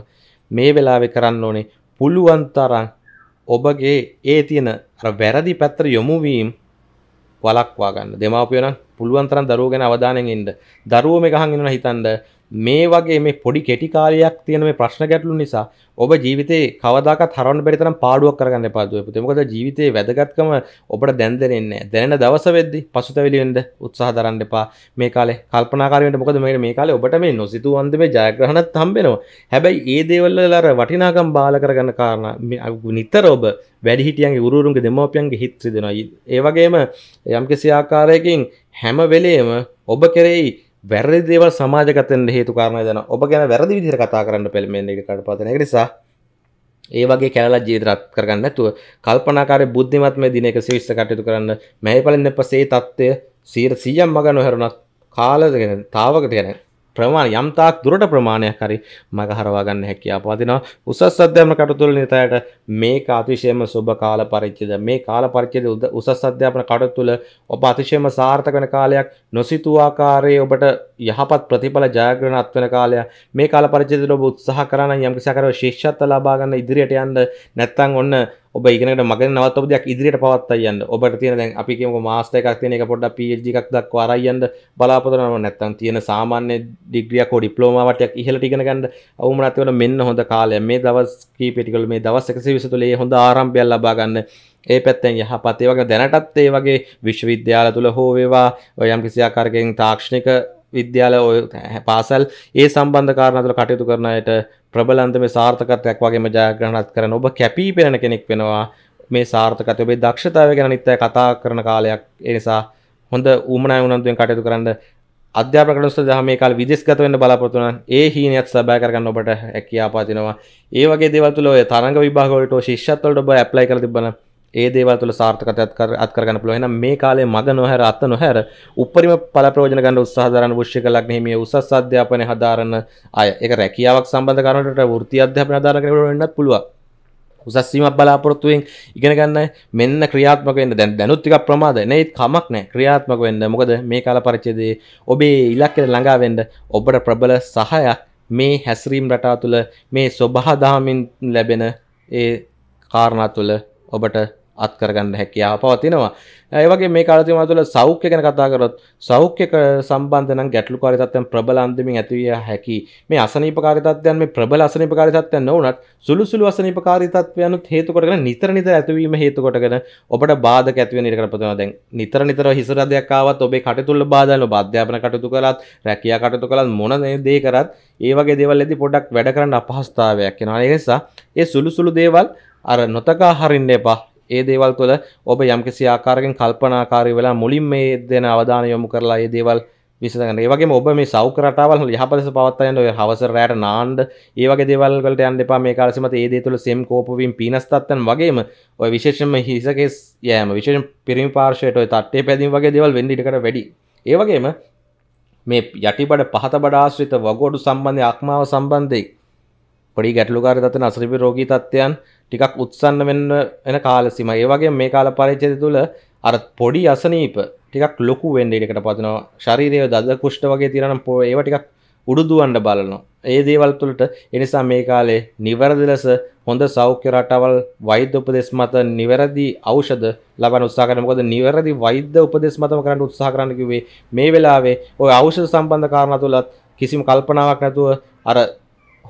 මේ වෙලාවෙ කරන්න ඕනේ පුළුවන්තරන් ඔබගේ ඒ තියෙන වැරදි පැත්තර යොමුවීම් වලක්වා ගන්න දෙමවපියන පුළුවන්තරන් දරුව ගැන අවධානයෙන් ඉන්න දරුවම ගහන් ඉන්න හිතන්ඩ මේ වගේ මේ පොඩි කෙටි කාලයක් තියෙන මේ ප්‍රශ්න ගැටලු නිසා ඔබ ජීවිතේ කවදාකවත් හරවන්න බැරි තරම් පාඩුවක් කරගන්න එපා දුවේ පුතේ. මොකද ජීවිතේ වැදගත්කම ඔබට දැන් දැනෙන්නේ නැහැ. දැනෙන දවස වෙද්දි පසුතැවිලි වෙන්න උත්සාහ කරන්න එපා. මේ කාලේ කල්පනාකාරී වෙන්න. මොකද මේ මේ කාලේ ඔබට මේ නොසිතූ අන්දමේ ජයග්‍රහණත් හම්බෙනවා. හැබැයි ඒ දේවල් වල අර වටිනාකම් බාල කරගන්න කාරණා නිතර ඔබ වැඩිහිටියන්ගේ ගුරුවරුන්ගේ දෙමව්පියන්ගේ හිත් රිදෙනවා. ඒ වගේම යම්කිසි ආකාරයකින් හැම වෙලේම ඔබ කෙරෙහි වැරදි දේව සමාජකතෙන්ට හේතු කාරණය දන ඔබ ගැන වැරදි විදිර කතා කරන්න පෙළමෙන් එකට පතන නිසා ඒ වගේ කැලලා ජීවිතරත් කරගන්න නැතුව කල්පනාකාර බුද්ධිමත් මේ දිනක ශිෂ්ට කටයුතු කරන්න මෙහි පලින් පසේ තත්ත්වය සීර සීයම් මග නොහැරුණත් කාලදගෙන තාවකට ගැන ප්‍රමාණ යම්තාක් දුරට ප්‍රමාණයක් හරි මග හරවාගන්න හැකියා පවතිනවා උසස් අධ්‍යාපන කටයුතුවල නිතයට මේ අතිශයම සුබ කාල පරිච්ඡේද මේ කාල පරිච්ඡේද උසස් අධ්‍යාපන කටයුතුවල ඔබ අතිශයම සාර්ථක වෙන කාලයක් නොසිතූ ආකාරයේ ඔබට යහපත් ප්‍රතිඵල ජයග්‍රහණත් වෙන කාලය මේ කාල පරිච්ඡේදවල ඔබ උත්සාහ කරන යම් කිසි ආකාරයක ශිෂ්‍යත්ව ලබා ගන්න ඉදිරියට යන්න නැත්නම් ඔන්න ඔබ ඉගෙනට මග නවත් දෙයක් ඉදිරියට පවත් අයන්න ඔබට තියෙන දැන් අපි කියමු මාස්ටර් එකක් තියෙන එක පොඩ්ඩක් PhD එකක් දක්වා අරයන්න බලාපොරොත්තු වෙනවා නැත්නම් තියෙන සාමාන්‍ය ඩිග්‍රියක් හෝ ඩිප්ලෝමාවක් ටිකක් ඉහළට ඉගෙන ගන්න අවුම නැති වෙන මෙන්න හොඳ කාලයක් මේ දවස් කීපෙටි වල මේ දවස් 120 තුලේ හොඳ ආරම්භයක් ලබා ගන්න ඒ පැත්තෙන් යහපත් ඒ වගේ දැනටත් ඒ වගේ විශ්වවිද්‍යාල තුල හෝ වේවා ඔය යම් කිසි ආකාරයකින් තාක්ෂණික විද්‍යාල ඔය පාසල් ඒ සම්බන්ධ කාරණා තුළ කටයුතු කරන අයට ප්‍රබලන්ත මේ සාර්ථකත්වයක් වගේම ජයග්‍රහණත් කරන ඔබ කැපී පෙනෙන කෙනෙක් වෙනවා මේ සාර්ථකත්වය ඔබේ දක්ෂතාවය ගැන නිතර කතා කරන කාලයක් ඒ නිසා හොඳ ඌමනාය උනන්දුවෙන් කටයුතු කරන්න අධ්‍යාපන කටයුතු සඳහා මේ කාලේ විදේශගත වෙන්න බලාපොරොත්තු වන ඒ හීනියත් සබය කරගන්න ඔබට හැකියාව පාතිනවා ඒ වගේ දේවල් තුළ ඔය තරංග විභාග වලට ඔය ශිෂ්‍යත්ව වලට ඔබ ඇප්ලයි කරලා තිබ්බනම් ඒ දේවල් තුළ සාර්ථකතයත් කර අත්කරගන්න පුළුවන්. එහෙනම් මේ කාලේ මග නොහැර අත නොහැර උපරිම ඵල ප්‍රයෝජන ගන්න උත්සාහ දරන වෘශ්චික ලග්නෙහි මේ උසස් අධ්‍යාපනය හදාරන අය. ඒක රැකියාවක් සම්බන්ධ කරනට වෘත්ති අධ්‍යාපනය හදාරන කෙනෙකුට වෙන්නත් පුළුවන්. උසස් වීමක් බලාපොරොත්තුවෙන් ඉගෙන ගන්න මෙන්න ක්‍රියාත්මක වෙන්න දැන් දැනුත් ටිකක් ප්‍රමාදයි නේ කමක් නැහැ ක්‍රියාත්මක වෙන්න මොකද මේ කාල පරිච්ඡේදයේ ඔබේ ඉලක්කයට ළඟා වෙන්න ඔබට ප්‍රබල සහයක් මේ හැසිරීම් රටා තුළ මේ සබහා දහමින් ලැබෙන ඒ කාරණා තුළ ඔබට අත්කරගන්න හැකියාව පවතිනවා. ඒ වගේ මේ කාලේ තුළ සෞඛ්‍ය ගැන කතා කරොත් සෞඛ්‍ය සම්බන්ධ නම් ගැටලුකාරී තත්ත්වයන් ප්‍රබල අන්දමින් ඇතිවිය හැකි. මේ අසනීපකාරී තත්ත්වයන් මේ ප්‍රබල අසනීපකාරී තත්ත්වයන් නොවුනත් සුළු සුළු අසනීපකාරී තත්ත්වයන්ුත් හේතු කොටගෙන නිතර නිතර ඇතිවීම හේතු කොටගෙන ඔබට බාධක ඇති වෙන ඉඩකට පතනවා. දැන් නිතර නිතර හිස රදයක් ආවත් ඔබේ කටයුතු වල බාධා වෙනවා. අධ්‍යාපන කටයුතු කළත්, රැකියා කටයුතු කළත් මොන දේ කරත් ඒ වගේ දේවල් එද්දී පොඩ්ඩක් වැඩ කරන්න අපහසුතාවයක් එනවා. ඒ නිසා ඒ සුළු සුළු දේවල් අර නොතකා හරින්න එපා. ඒ දේවල් තුළ ඔබ යම්කිසි ආකාරකින් කල්පනාකාරී වෙලා මුලින් මේ දෙන අවධානය යොමු කරලා ඒ දේවල් විසඳගන්න. ඒ වගේම ඔබ මේ සෞඛ්‍ය රටාවල් යහපතස පවත්වා යන්න ඔය හවස රැයට නාන්න ඒ වගේ දේවල් වලට යන්න එපා මේ කාලෙ සමත ඒ දේ තුළ සෙම් කෝපවීම පීනස් තත්ත්වයන් වගේම ඔය විශේෂයෙන්ම හිසකේ යෑම විශේෂයෙන් පිරිමි පාර්ශවයට ඔය තට්ටේ පැදීම වගේ දේවල් වෙන්න ඉඩ කර වැඩි. ඒ වගේම මේ යටිබඩ පහත බඩ ආශ්‍රිත වගෝඩු සම්බන්ධය අක්මාව සම්බන්ධයෙන් පොඩි ගැටලුකාර තත්න අසරිපි රෝගී තත්ත්වයන් ටිකක් උත්සන්න වෙන්න එන කාලසිම ඒ වගේ මේ කාල පරිච්ඡේදය තුළ අර පොඩි අසනීප ටිකක් ලොකු වෙන්න ඉඩකට පතිනවා ශරීරය දද කුෂ්ඨ වගේ තියෙනවා පො ඒවා ටිකක් උඩුදුවන්න බලනවා ඒ දේවල් තුළට එනිසා මේ කාලේ නිවැරදි ලෙස හොඳ සෞඛ්‍ය රටවල් වෛද්‍ය උපදෙස් මත නිවැරදි ඖෂධ ලබන උත්සාහ කරන මොකද නිවැරදි වෛද්‍ය උපදෙස් මතම කරන්න උත්සාහ කරන්න කිව්වේ මේ වෙලාවේ ওই ඖෂධ සම්බන්ධ කාරණා තුලත් කිසිම කල්පනාවක් නැතුව අර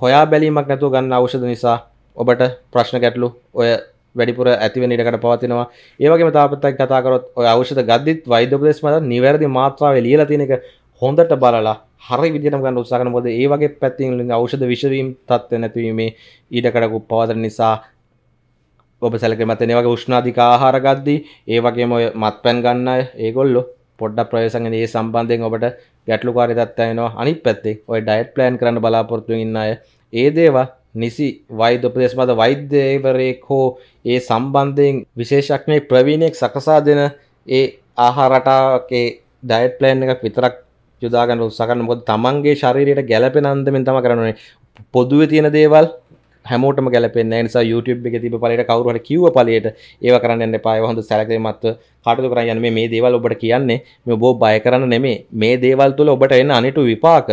හොයා බැලීමක් නැතුව ගන්න අවෂද නිසා ඔබට ප්‍රශ්න ගැටලු ඔය වැඩිපුර ඇතිවෙන ඉඩකට පවතිනවා ඒවගේ තාපත්තක් කතාකරොත් ඔය අවෂද ගදදිත් වෛද්‍යපදේශ මත නිවැරදි මාත්‍රාව ලියලා තියෙනක හොඳට බලලා හරි විදිහටම ගන්න උත්සාහ කරන මොකද ඒ වගේ පැත්තෙන් ඖෂධ විෂවීම් තත්ත්ව නැතිවීමේ ඊඩකඩ පවතන නිසා ඔබ සැලකීමත් ඒ වගේ උෂ්ණාධික ආහාර ගද්දී ඒ වගේම ඔය මත්පැන් ගන්න අය ඒගොල්ලෝ පොඩ්ඩක් ප්‍රයෝසන් ඒ සම්බන්ධයෙන් ඔබට ගැටලුකාරී තත්ත්වයන් එනවා අනිත් පැත්තේ ඔය ඩයට් ප්ලෑන් කරන්න බලාපොරොත්තු ඉන්න අය ඒ දේවල් නිසි වෛද්‍ය උපදේශ මත වෛද්‍යවරයෙක් හෝ ඒ සම්බන්ධයෙන් විශේෂඥයෙක් ප්‍රවීණයෙක් සකසා දෙන ඒ ආහාර රටාවකේ ඩයට් ප්ලෑන් එකක් විතරක් යොදා ගන්න උත්සාහ කරන මොකද තමන්ගේ ශරීරයට ගැළපෙන අන්දමින් තමයි කරන්නේ පොදුවේ තියෙන දේවල් හැමෝටම ගැලපෙන්නේ නිසා YouTube එකේ තිබ්බ ඵලයට කවුරු හරි කිව්ව ඵලයට ඒව කරන්න යන්න එපා ඒව හොඳ සැලකිලිමත්ව කටයුතු කරන්න යන්න මේ මේ දේවල් ඔබට කියන්නේ මේ ඔබ බය කරන්න නෙමෙයි මේ දේවල් තුළ ඔබට එන අනිටු විපාක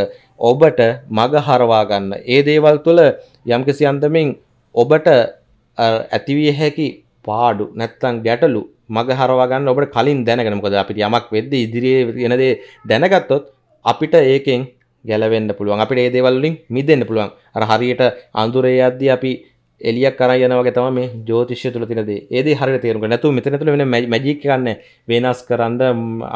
ඔබට මග හරවා ගන්න. ඒ දේවල් තුළ යම්කිසි අන්දමින් ඔබට ඇතිවිය හැකි පාඩු නැත්තම් ගැටලු මග හරවා ගන්න ඔබට කලින් දැනගෙන මොකද අපිට යමක් වෙද්දී ඉදිරියේ වෙනදේ දැනගත්තොත් අපිට ඒකෙන් ගැලවෙන්න පුළුවන් අපිට ඒ දේවල් වලින් මිදෙන්න පුළුවන් අර හරියට අඳුරේ යද්දී අපි එලියක් කරන් යනවා වගේ තමයි මේ ජ්‍යොතිෂය තුල තියෙන දේ. ඒ දේ හරියට තේරුම් ගන්න. නැතුව මෙතන තුල වෙන මැජික් එකක් නැහැ. වෙනස් කරන්න,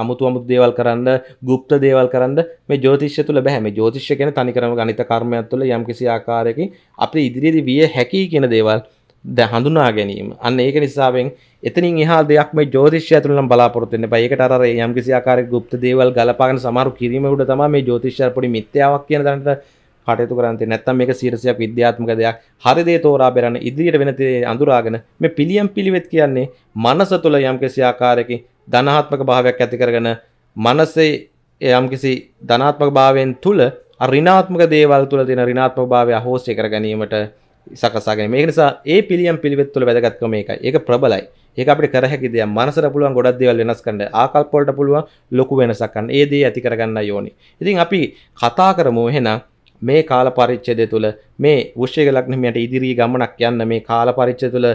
අමුතු අමුතු දේවල් කරන්න, গুপ্ত දේවල් කරන්න මේ ජ්‍යොතිෂය තුල බෑ. මේ ජ්‍යොතිෂය කියන්නේ තනිකරම ගණිත කර්මයක් තුල යම්කිසි ආකාරයකින් අපේ ඉදිරියේදී විය හැකි කියන දේවල් ද හඳුනා ගැනීම අන්න ඒක නිසාවෙන් එතනින් එහා දෙයක් මේ ජෝතිෂ්‍ය ඇතුළේනම් බලාපොරොත්තු වෙන්න එපා. ඒකට අර යම්කිසි ආකාරයක গুপ্ত දේවල් ගලපාගෙන සමහරු කිරීම උඩ තමයි මේ ජෝතිෂ්‍යය පොඩි මිත්‍යාවක් කියන දණට කටයුතු කරන්නේ. නැත්තම් මේක 100%ක් විද්‍යාත්මක දෙයක්. හරි දේ තෝරා බෙරන්න ඉදිරියට වෙන දේ අඳුරාගෙන මේ පිළියම් පිළිවෙත් කියන්නේ මනස තුළ යම්කිසි ආකාරයකින් ධනාත්මක භාවයක් ඇති කරගෙන මනසේ යම්කිසි ධනාත්මක භාවයෙන් තුල ඍණාත්මක දේවල් තුල තියෙන ඍණාත්මක භාවය අහෝසි කර ගැනීමට සකසාගෙන මේ නිසා ඒ පිළියම් පිළිවෙත් තුළ වැදගත්කම මේකයි. ඒක ප්‍රබලයි. ඒක අපිට කර හැකි දෙයක්. මනසට පුළුවන් ගොඩක් දේවල් වෙනස් කරන්න. ආකල්ප වලට පුළුවන් ලොකු වෙනසක් කරන්න. ඒ දේ ඇති කරගන්නයි ඕනේ. ඉතින් අපි කතා කරමු එහෙනම් මේ කාල පරිච්ඡේදය තුළ මේ වෘශ්චික ලග්නමියට ඉදිරි ගමනක් යන්න මේ කාල පරිච්ඡේදය තුළ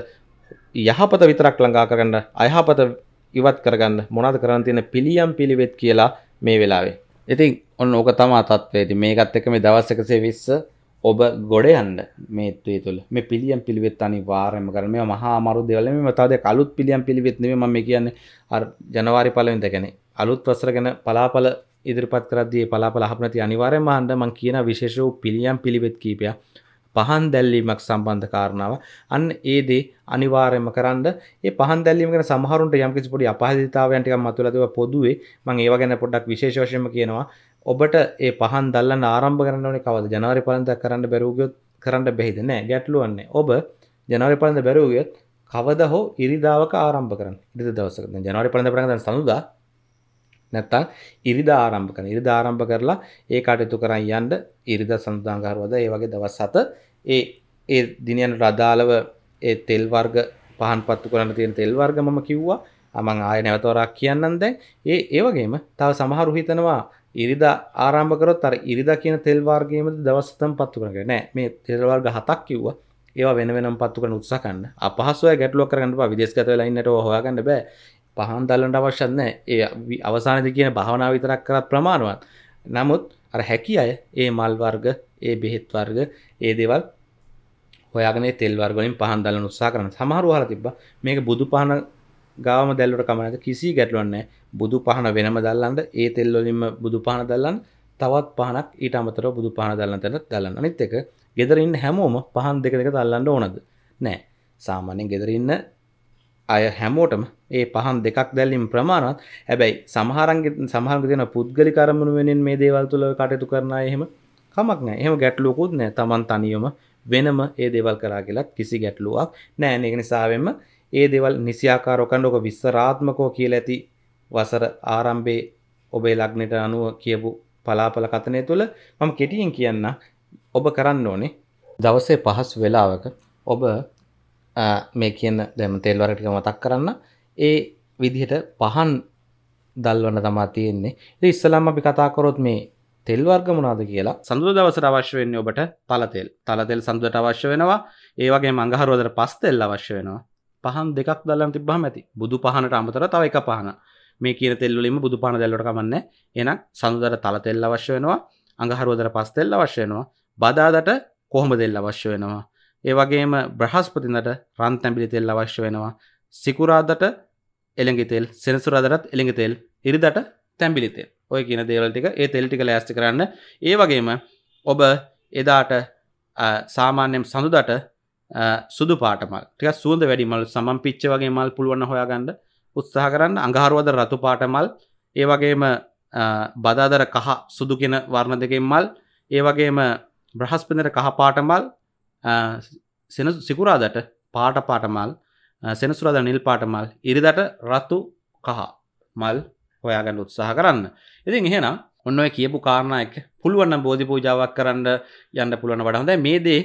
යහපත විතරක් ළඟා කරගන්න අයහපත ඉවත් කරගන්න මොනවද කරන්න තියෙන පිළියම් පිළිවෙත් කියලා මේ වෙලාවේ. ඉතින් ඔන්න ඕක තමා තත්ත්වය. ඉතින් මේකත් එක්ක මේ දවස් 120 ඔබ ගොඩ යන්න මේත්වේ තුළ මේ පිළියම් පිළිවෙත් අනි වාරම කරම මහා මරු දෙවලම තද කලුත් පිළියම් පිළිවෙත්නේ ම කියන්න අ ජනවාරි පලවෙන්ද ගැන අලුත් වසර ගැන පලාපල ඉදිරිපත් කරදේ පලාපල හපනති අනිවාරයම අන්ඩ මං කියන විශේෂ වූ පිළියම් පිළිවෙත් කීපයක් පහන් දැල්ලීමක් සම්බන්ධ කාරණාව අන්න ඒදේ අනිවාර්යම කරන්න ඒ පහන් දැල්ලීමකට සමහරුන්ට යම්කිසි පොඩි අපහසුතාවයන් ටිකක් මතුවලා තිබා පොදුවේ මම ඒවා ගැන පොඩ්ඩක් විශේෂ වශයෙන්ම කියනවා ඔබට ඒ පහන් දල්ලන්න ආරම්භ කරන්නන කවද ජනවාරි පලඳ කරන්න බැරූගයොත් කරන්න බෙහිද නෑ ගැටලුවන්නේ ඔබ ජනවාරි පලඳ බැරූගයොත් කවද හෝ ඉරිදාවක ආරම්භ කරන්න ඉරි දවසක ජනවාරි පලඳ පරග සඳුදා නැත්තං ඉරිදා ආරම්භ කන ඉරිදා ආරම්භ කරලා ඒ කටයුතු කරන්න යන්ඩ ඉරිද සඳදාංගාරවද ඒ වගේ දවස් සත ඒ ඒ දිනයන් රදාලව ඒ තෙල් වර්ග පහන් පත්තු කරන්න තියෙන තෙල් වර්ග මම කිව්වා අමං ආය නැවතවරක් කියන්නන් දැන් ඒ ඒවගේම තව සමහරු හිතනවා ඉරිදා ආරම්භ කරොත් අර ඉරිදා කියන තෙල් වර්ගයේම දවස් තම පත්තු කරගන්න. නෑ මේ තෙල් වර්ග හතක් කිව්වා. ඒවා වෙන වෙනම පත්තු කරන්න උත්සාහ කරන්න. අපහසු අය ගැටලුවක් කරගන්න බෑ. විදේශගත වෙලා ඉන්නට ඕවා හොයාගන්න බෑ. පහන් දල්ලන්න අවශ්‍ය නැහැ. ඒ අවසානයේදී කියන භාවනාව විතරක් කරත් ප්‍රමාණවත්. නමුත් අර හැකි අය ඒ මල් වර්ග, ඒ බෙහෙත් වර්ග, ඒ දේවල් හොයාගෙන තෙල් වර්ග වලින් පහන් දල්ලන උත්සාහ කරන සමහරව හරලා තිබ්බා. මේක බුදු පහන ගාම දැල්ලට කමනද කිසි ගැටලුවන්නේ බුදු පහන වෙනම දල්ලන්ට ඒ තෙල්ලොලින්ම බුදු පහන දල්ලන්න තවත් පහනක් ඊට අමතර බුදු පහන දල්ලන්න තැන දල්ලන්න අනිත් එක ගෙදරන්න හැමෝම පහන් දෙක දෙක දල්ලන්න ඕනද නෑ සාමාන්‍යෙන් ගෙදරන්න අය හැමෝටම ඒ පහන් දෙකක් දැල්ලින් ප්‍රමාණත් හැබැයි සමහරන්ග සහග තියන පුද්ගලි කරමුණු වෙනින් මේ දේවල් තුළ කටයුතු කරන එහෙම කමක් නෑ එහම ගැටලුකුත් නෑ තමන් තනියම වෙනම ඒ දේවල් කරා කියලත් කිසි ගැටලුවක් නෑනක නිසාවෙන්ම ඒ දෙවල් නිසියාකා රොකණ්ඩෝක විස්සරාත්මකෝ කියලා ඇති වසර ආරම්භයේ ඔබේ ලග්නට අනුව කියපු පලාපල කතනය තුළ මම කෙටියෙන් කියන්න ඔබ කරන්න ඕනේ දවසේ පහස් වෙලාවක ඔබ මේ කියන දැම තෙල්වරටික මතක් කරන්න ඒ විදිහට පහන් දල්වන තමා තියෙන්නේ ඉස්සලාම් අපි කතාකොරොත් මේ තෙල්වර්ග මොනාද කියලා සඳුර දවසට අවශ්‍ය වෙන්නේ ඔබට තලතෙල් තලතෙල් සඳුවට අවශ්‍ය වෙනවා ඒවගේ මඟහරුවදර පස් තෙල් අවශ්‍ය වෙනවා පහන් දෙකක් දල්ලන්න තිබ්බහම ඇති බුදු පහනට අමතර තව එක පහන මේ කියන තෙල්වලින්ම බුදු පහන දැල්ලට කමන්නේ එහෙනම් සඳුදර තල තෙල් අවශ්‍ය වෙනවා අඟහරුවදර පස් තෙල් අවශ්‍ය වෙනවා බදාදට කොහොම තෙල් අවශ්‍ය වෙනවා ඒ වගේම බ්‍රහස්පතින්දට රන් තැඹිලි තෙල් අවශ්‍ය වෙනවා සිකුරාදට එළඟි තෙල් සෙනසුරාදටත් එළඟි තෙල් ඉරිදට තැඹිලි තෙල් ඔය කියන දේවල් ටික ඒ තෙල් ටික ලෑස්ති කරන්න ඒ වගේම ඔබ එදාට සාමාන්‍යයෙන් සඳුදට සුදු පාටමල් ටික සුවඳ වැඩිමල් සමම් පිච්ච වගේ මල් පුළුවන් හොයාගන්න උත්සාහ කරන්න අඟහරුවද රතු පාටමල් ඒ වගේම බදාදර කහ සුදු කෙන වර්ණ දෙකෙන් මල් ඒ වගේම බ්‍රහස්පෙන්දර කහ පාටමල් සෙන සිකුරාදට පාට පාටමල් සෙනසුරාද නිල් පාටමල් ඉරිදට රතු කහ මල් හොයාගන්න උත්සාහ කරන්න ඉතින් එහෙනම් ඔන්න ඔය කියපු කාරණා එක පුළුවන් බෝධි පූජාවක් කරන්න යන්න පුළුවන් වඩා හොඳයි මේ දේ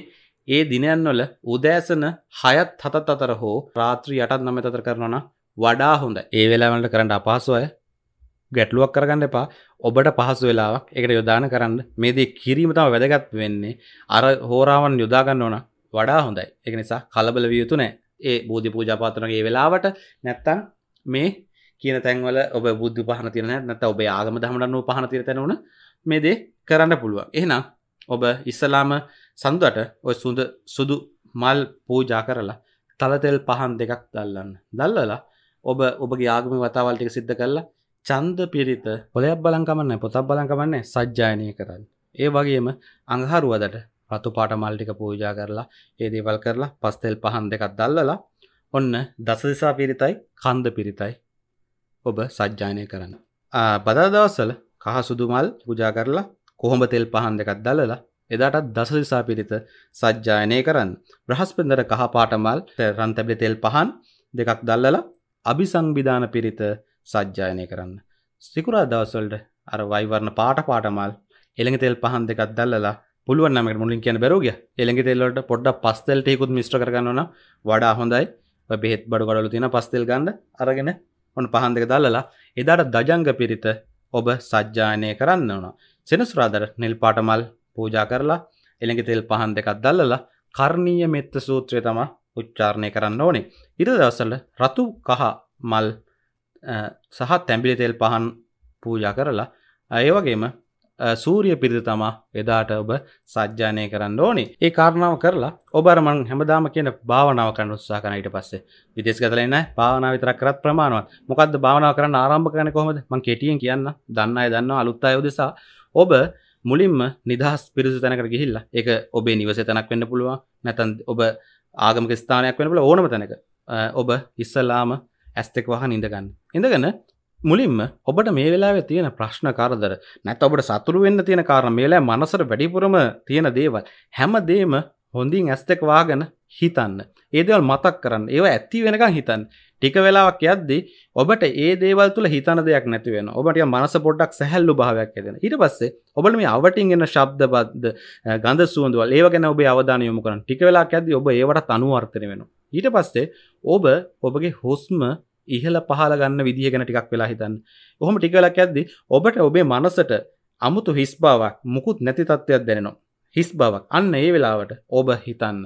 ඒ දිනයන්වල උදෑසන හයත් හතත් අතර හෝ රාත්‍රී යටත් නම අතර කරනන වඩා හොඳ ඒ වෙලාවලට කරන්න අපහසුවය ගැටලුවක් කරගන්න එපා ඔබට පහසු වෙලාවක් එකට යොදාන කරන්න මේදී කිරීමතාව වැදගත් වෙන්නේ අර හෝරාවන් යොදාගන්න ඕන වඩා හොඳයි එක නිසා කලබල විය යුතු නෑ ඒ බෝධි පූජාපාතනගේ වෙලාවට නැත්තං මේ කියන තැන්වල ඔබ බුද්ධ පහන තිරන නැත ඔබ ආගම දහමටන්නුව පහන තිර තැනවන මේ දේ කරන්න පුළුවන් එහෙනම් ඔබ ඉස්සලාම සඳුවට ඔය සුඳ සුදු මල් පූජා කරලා තලතෙල් පහන් දෙකක් දල්ලන්න දල්ලලා ඔබ ඔබගේ ආගම වතාවල්ටික සිද්ධ කරලා චන්ද පිරිත පොලයක් බලංකමන්න පොතක් බලංකමන්නේ සජ්ජායනය කරන්න ඒ වගේම අඟහරුවදට පතු පාට මල්ටික පූජා කරලා ඒ දේවල් කරලා පස්තෙල් පහන් දෙකක් දල්ලලා ඔන්න දසදිසා පිරිතයි කන්ද පිරිතයි ඔබ සජ්ජානය කරන්න බදා දවස්සල කහ සුදුමල් පූජා කරලා කොහොඹ තෙල් පහන් දෙකක් දල්ලලා එදාටත් දස දිසා පිරිත සජ්ජායනය කරන්න. බ්‍රහස්පතින්දර කහ පාටමල් රන්තැබිලි තෙල් පහන් දෙකක් දැල්ලලා අபிසංවිධාන පිරිත සජ්ජායනය කරන්න. සිකුරාදා දවස් වලට අර වයිවර්ණ පාට පාටමල් එළඟ තෙල් පහන් දෙකක් දැල්ලලා පුළුවන් නම් ඒකට මුලින් කියන්න බැරුව ගියා. එළඟ තෙල් වලට පොඩ්ඩක් පස් තෙල් ටිකකුත් මිශ්‍ර කරගන්න ඕන වඩා හොඳයි. ඔය බෙහෙත් බඩු කඩවල තියෙන පස් තෙල් ගන්න අරගෙන ඔන්න පහන් දෙක දැල්ලලා එදාට දජංග පිරිත ඔබ සජ්ජායනය කරන්න ඕන. සෙනසුරාදාට නිල් පාටමල් පූජා කරලා එළඟ තෙල් පහන් දෙකක් දල්ලලා කර්ණීය මෙත්ත සූත්‍රය තම උච්චාරණය කරන්න ඕනේ ඉර දවසල රතු කහ මල් සහ තැම්බිලි තෙල් පහන් පූජා කරලා ඒ වගේම සූරිය පිරිත තමා එදාට ඔබ සජ්ජානය කරන්න ඕනේ ඒ කාරණාව කරලා ඔබරමන් හැමදාම කියන භාවනාව කරන්න උත්සා කරන ඊට පස්සේ විදේශ ගතලා ඉන්න භාවනාව විතරක් කරත් ප්‍රමාණවත් මොකද්ද භාවනාව කරන්න ආරම්භ කරන්නේ කොහොමද මම කෙටියෙන් කියන්න දන්න අය දන්නවා අලුත් අය උදෙසා ඔබ මුලින්ම නිදහස් පිරිසු තැනකට ගිහිල්ලා එක ඔබේ නිවස තැනක් වෙන්න පුළුවන් නැතන් ඔබ ආගමක ස්ථානයක් වෙනපුල ඕනම තැනක ඔබ ඉස්සල්ලාම ඇස්තෙක් වහ ඉඳගන්න ඉඳගන්න මුලින්ම ඔබට මේ වෙලාව තියෙන ප්‍රශ්න කාරදර නැත ඔබට සතුරු වෙන්න තියෙන කාරණ මේලා මනසට වැඩිපුරම තියෙන දේවල් හැමදේම හොඳින් ඇස්තෙක් වාගෙන හිතන්න ඒදවල් මතක් කරන්න ඒවා ඇත්ති වෙනකම් හිතන් ටික වෙලාවක් යද්දි ඔබට ඒ දේවල් තුළ හිතන දෙයක් නැති වෙන ඔබට මනස පොඩ්ඩක් සැහැල්ලු භාවයක් ඇදෙන ඊට පස්සේ ඔබට මේ අවටින් එන ශබ්දබද්ද ගඳ සුවඳවල් ඒව ගැන ඔබේ අවධානය යොමු කරන ටික වෙලාවක් යද්දි ඔබ ඒවට අනුවර්තනය වෙනවා ඊට පස්සේ ඔබ ඔබගේ හුස්ම ඉහළ පහළ ගන්න විදිහ ගැන ටිකක් වෙලා හිතන්න ඔහොම ටික වෙලාවක් යද්දි ඔබට ඔබේ මනසට අමුතු හිස් බවක් මුකුත් නැති තත්ත්වයක් දැනෙනවා හිස් බවක් අන්න ඒ වෙලාවට ඔබ හිතන්න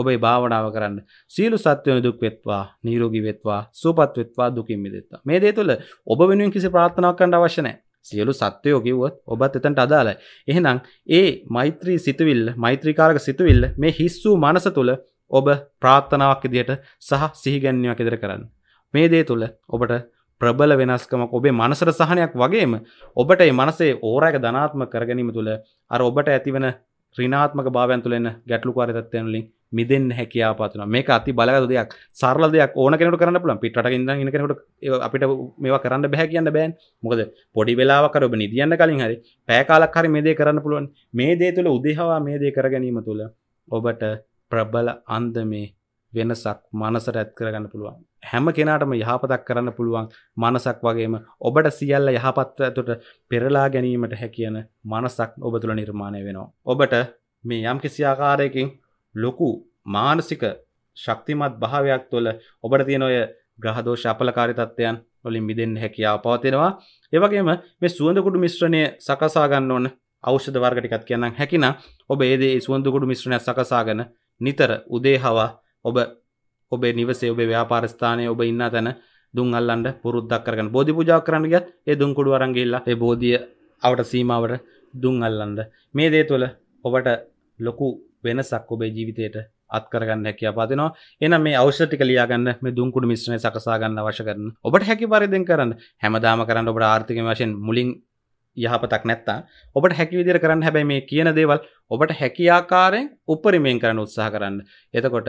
ඔබේ භාවනාව කරන්න සීලු සත්වයන දුක් වෙත්වා නීරෝගී වෙත්වා සූපත් වෙත්වා දුකින් මිදෙත්වා මේ දේ තුළ ඔබ වෙනුවෙන් කිසි ප්‍රාර්ථනාවක් කරන්න අවශ්‍ය නැහැ සියලු සත්වයෝ කිව්වොත් ඔබත් එතනට අදාළයි එහෙනම් ඒ මෛත්‍රී සිතුවිල්ල මෛත්‍රීකාරක සිතුවිල්ල මේ හිස්සූ මනස තුළ ඔබ ප්‍රාර්ථනාවක් ඉදිරියට සහ සිහිගැන්වීමක් ඉදිරියට කරන්න මේ දේ තුළ ඔබට ප්‍රබල වෙනස්කමක් ඔබේ මනසට සහනයක් වගේම ඔබට ඒ මනසේ ඕරයක ධනාත්ම කරගැනීම තුළ අර ඔබට ඇතිවන රිනාත්මක භාවයන් තුළ එන ගැටලුකාරී තත්ත්වයන් වලින් මිදෙන්න හැකියාව පතුනවා. මේක අති බලගත් දෙයක්. සරල දෙයක් ඕන කෙනෙකුට කරන්න පුළුවන්. පිටරටක ඉඳන් ඉන්න කෙනෙකුට අපිට මේවා කරන්න බෑ කියන්න බෑනේ. මොකද පොඩි වෙලාවක් හරි ඔබ නිදියන්න කලින් හරි පැය කාලක් හරි මේ දේ කරන්න පුළුවන්. මේ දේ තුළ උදේහවා මේ දේ කර ගැනීම තුළ ඔබට ප්‍රබල අන්දමේ වෙනසක් මනසට ඇත් කරගන්න පුළුවන්. හැම කෙනාටම යහපතක් කරන්න පුළුවන් මනසක් වගේම ඔබට සියල්ල යහපත් ඇතුට පෙරලා ගැනීමට හැකියන මනසක් ඔබ තුළ නිර්මාණය වෙනවා. ඔබට මේ යම් කිසි ආකාරයකින් ලොකු මානසික ශක්තිමත් භාවයක් තුළ ඔබට තියෙන ඔය ග්‍රහදෝෂ අපලකාරී තත්ත්වයන් වලින් මිදෙන්න හැකියාව පවතිනවා. ඒ වගේම මේ සුවඳකුඩු මිශ්‍රණය සකසා ගන්න ඕන ඖෂධ වර්ග ටිකක් කියන්නම් හැකිනම් ඔබ ඒ දේ සුවඳකුඩු මිශ්‍රණයක් සකසාගෙන නිතර උදේ හවා ඔබ ඔබේ නිවසේ ඔබේ ව්‍යාපාරස්ථානය ඔබ ඉන්න තැන දුන් අල්ලන්න පුරුද්දක් කරගන්න බෝධි පූජාව කරන්න ගියත් ඒ දුන් කුඩු අරන් ගිහිල්ලා ඒ බෝධිය අවට සීමාවට දුන් අල්ලන්න මේ දේ තුළ ඔබට ලොකු වෙනසක් ඔබේ ජීවිතයට අත්කරගන්න හැකි අපාතිනවා එනම් මේ අවශ්‍යටික ලියාගන්න මේ දුන්කුඩු මිශ්‍රණය සකසා ගන්න අවශ්‍ය කරන ඔබට හැකි පරිදිෙන් කරන්න හැමදාම කරන්න ඔබට ආර්ථික වශයෙන් මුලින් යහපතක් නැත්තා ඔබට හැකි විදිර කරන්න හැබැයි මේ කියන දේවල් ඔබට හැකි ආකාරයෙන් උපරිමයෙන් කරන්න උත්සාහ කරන්න එතකොට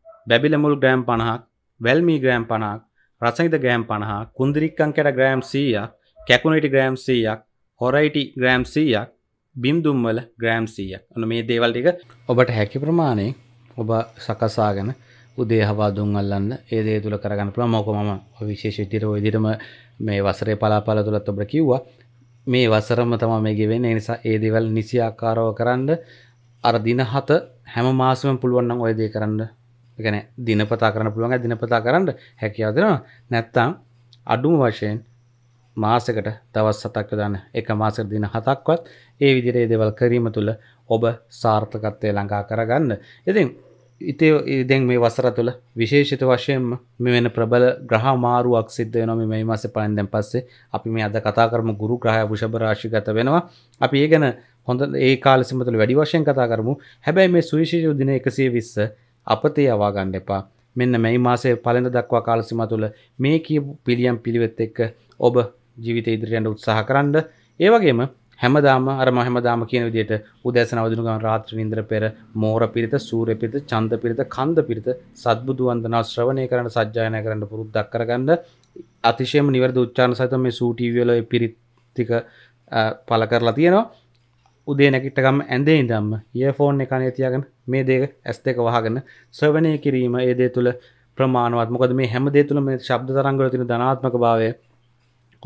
බැබිලමුල් ග්‍රෑම් පණහක් වැල්මී ග්‍රෑම් පණහක් රසයිද ග්‍රෑම් පණහා කුන්දිරික්කං කැට ග්‍රෑම් සීයක් කැකුණට ග්‍රෑම් සීයක් හොරයිටි ග්‍රෑම් සීයක් බිම්දුම්වල ග්‍රෑම් සීයක් ඔන මේ දේවල් ටික ඔබට හැකි ප්‍රමාණය ඔබ සකසාගෙන උදේ හවා දුන් අල්ලන්න ඒ දේ තුළ කරගන්න පුළුවන් මොකද මම විශේෂ විදිහට ওই විදිහටම මේ වසරේ පලාපල තුලත් ඔබට කිව්වා මේ වසරම තමයි මේ ගෙවෙන්නේ ඒ නිසා ඒ දේවල් නිසි ආකාරව කරන්න අර දින හත හැම මාසෙම පුළුවන් නම් ওই දේ කරන්න ගැන දිනපතා කරන්න පුළුවන් දිනපතා කරන්න හැකියාව දෙනවා නැත්තම් අඩුම වශයෙන් මාසකට දවස් සතක් යොදන්න එක මාසෙක දින හතක්වත් ඒ විදිහට ඒ දේවල් කිරීම තුළ ඔබ සාර්ථකත්වය ළඟා කරගන්න. ඉතින් ඉතින් දැන් මේ වසර තුළ විශේෂිත වශයෙන්ම මේ වෙන ප්‍රබල ග්‍රහ මාරුවක් සිද්ධ වෙනවා මේ මේ මාසේ පලෙන් දැන් පස්සේ අපි මේ අද කතා කරමු ගුරු ග්‍රහය වෘෂභ රාශිගත වෙනවා. අපි ඒ ගැන හොඳ ඒ කාලෙ සම්බන්ධව වැඩි වශයෙන් කතා කරමු. හැබැයි මේ සුවිශේෂී දින 120 අපතේ යවා ගන්න එපා. මෙන්න මේ මාසේ පළඳ දක්වා කාලසීමා තුළ මේ කියපු පිළියම් පිළිවෙත් එක්ක ඔබ ජීවිතය ඉදිරියට උත්සාහ කරන්න. ඒ වගේම හැමදාම අර මම හැමදාම කියන විදිහට උදෑසන අවදිනු ගමන් රාත්‍රී නින්දර පෙර මෝර පිරිත, සූර්ය පිරිත, චන්ද පිරිත, කන්ද පිරිත, සත්බුදු වන්දනා ශ්‍රවණය කරන්න, සජ්ජායනා කරන්න පුරුද්දක් කරගන්න. අතිශයම නිවැරදි උච්චාරණ සහිත මේ සූ ටීවී වල පිරිත් ටික පළ කරලා තියෙනවා. උදේ නැකිටකම් ඇඳේ ඉදම්ම ඒ ෆෝන් එකනේ තියගෙන මේ දේ ඇස් දෙක වහගෙන ස්වවනය කිරීම ඒ දේ තුළ ප්‍රමාණවත් මොකද මේ හැම දේ තුළ මේ ශබ්ද තරංගල තින ධනාත්මක භාවය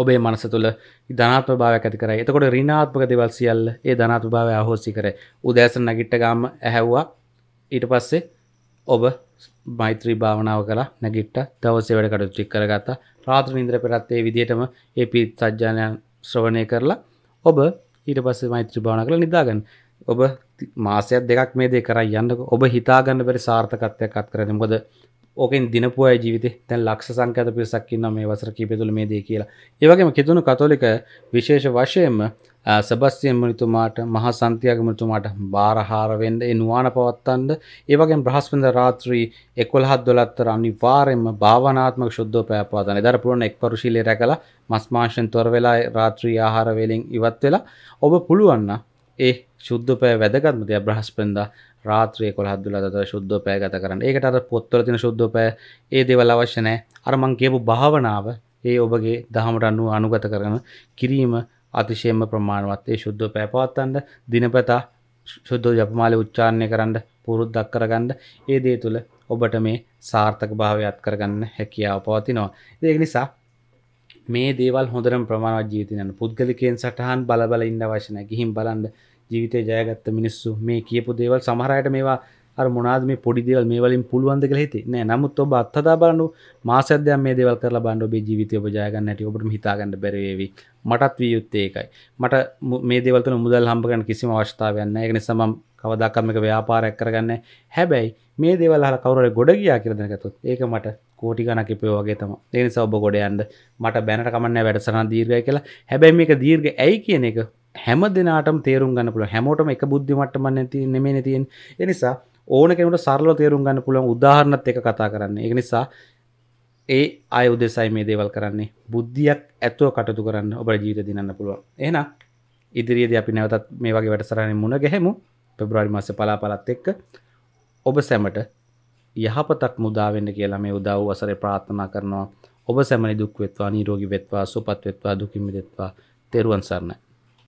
ඔබේ මනස තුළ ධනාත්ම භාවයක් ඇති කරයි එතකොට රිනාත්මක දෙවල් සියල්ල ඒ ධනාත්ම භාවය අහෝසි කර උදෑසන නැගිට්ට ගාම ඇහැව්වා ඊට පස්සේ ඔබ මෛත්‍රී භාවනාව කලා නැගිට්ට දවසේ වැඩ කටු ටික් කරගත්තා රාත්‍ර නින්ද්‍ර පෙරත්තේ විදිටම ඒ පිත් සජ්ජානයන් ශ්‍රවණය කරලා ඔබ ඊට පස්සේ මෛත්‍රී භාවනා කරලා නිදාගන්න. ඔබ මාසයක් දෙකක් මේ දේ කරා යන්නකො. ඔබ හිතා ගන්න බැරි සාර්ථකත්වයක් අත්කරන්නේ. මොකද ඕකෙන් දිනපු අය ජීවිතේ දැන් ලක්ෂ සංඛ්‍යාත පිරිසක් ඉන්නවා මේ වසර කීපය තුළ මේ දේ කියලා. ඒ වගේම කිතුණු කතෝලික විශේෂ වශයෙන්ම සබස්යෙන් මනිතුමාට මහ සන්තියාගමතුමාට බාරහාර වෙන්න ඒ නුවාන පවත්තන්ඩ ඒවගේ බ්‍රහස්පඳ රාත්‍රී එකොළහත් දොලත්තර අනිවාරෙන්ම භාවනාත්මක ශුද්ධ පැපවාතන දර පුරන එක් පරුශීලය රැකලා මස්මාශයෙන් තොර වෙලා රාත්‍රී ආහාර වෙලෙන් ඉවත් වෙලා ඔබ පුළුවන්න ඒ ශුද්ධපය වැදගත්මද බ්‍රහස්පෙන්ද රාත්‍රය කො හදදුලද ශුද්ධපය ගත කරන්න ඒකට අර පොත්තර තින ශුද්ධපය ඒ දෙවල් අවශ්‍යනෑ අරමං කියපු භාවනාව ඒ ඔබගේ දහමට අන්නු අනුගත කරන කිරීම අතිශයම ප්‍රමාණවත් ඒ ශුද්ධ පැපවත්තන්ට දිනපතා ශුද්ධ ජපමාල උච්චාරණය කරන්න පුරුද්දක් කරගන්න ඒ දේ තුළ ඔබට මේ සාර්ථක භාවයත් කරගන්න හැකියාව පවතිනවා. ඒක නිසා මේ දේවල් හොඳරම් ප්‍රමාණවත් ජීවිතයන පුද්ගලිකයෙන් සටහන් බලබල ඉන්න වශන ගිහිම් බලන්න ජීවිතය ජයගත්ත මිනිස්සු මේ කියපු දේවල් සමහරයට මේවා මොනාද මේ පොඩි දෙවල් මේ වලින් පුළුවන්ද කියලා හිතේ නෑ නමුත් ඔබ අත්හදා බලන්න මාසයක් දෙයක් මේ දේවල් කරලා බලන්න ඔබේ ජීවිතය ඔබ ජය ගන්න හැටි ඔබට හිතා ගන්න බැරි වේවි මටත් විය යුත්තේ ඒකයි මට මේ දේවල් තුන මුදල් හම්බ කරන්න කිසිම අවස්ථාවක් නෑ ඒක නිසා මම කවදාකවත් මේක ව්‍යාපාරයක් කරගන්නේ හැබැයි මේ දේවල් අහලා කවුරු හරි ගොඩ ගියා කියලා දැනගත්තොත් ඒක මට කෝටි ගණක් ඉපේ වගේ තමයි. ඒ නිසා ඔබ ගොඩ යන්න මට බැනට කමන්නේ වැඩසටහන දීර්ඝයි කියලා. හැබැයි මේක දීර්ඝ ඇයි කියන එක හැම දිනාටම තේරුම් ගන්න පුළුවන්. හැමෝටම එක බුද්ධිමට්ටමක් නැති නෙමෙයි තියෙන්නේ. ඒ නිසා ඕන කෙනට සරල තේරුම් ගන්න පුළුවන් උදාහරණත් එක කතා කරන්න එක නිසා ඒ අය උදෙසයි මේ දේවල් කරන්නේ බුද්ධියක් ඇත්තුව කටතු කරන්න ඔබ ජීවිත දිනන්න පුළුවන් එන ඉදිරියේද අපි නැවතත් මේ වගේ වැටසරණය මුණ ගැහෙමු පෙබ්‍රවාරි මාස පලාපලත් එක්ක ඔබ සැමට යහපතක් මුදාවෙන්න කියලා මේ උදව් වසරේ ප්‍රාත්ථනා කරනවා ඔබ සැමනි දුක් වෙත්වා නිරෝගී වෙත්වා සුපත් වෙත්වා දුකින් මිදෙත්වා තෙරුවන් සරණයි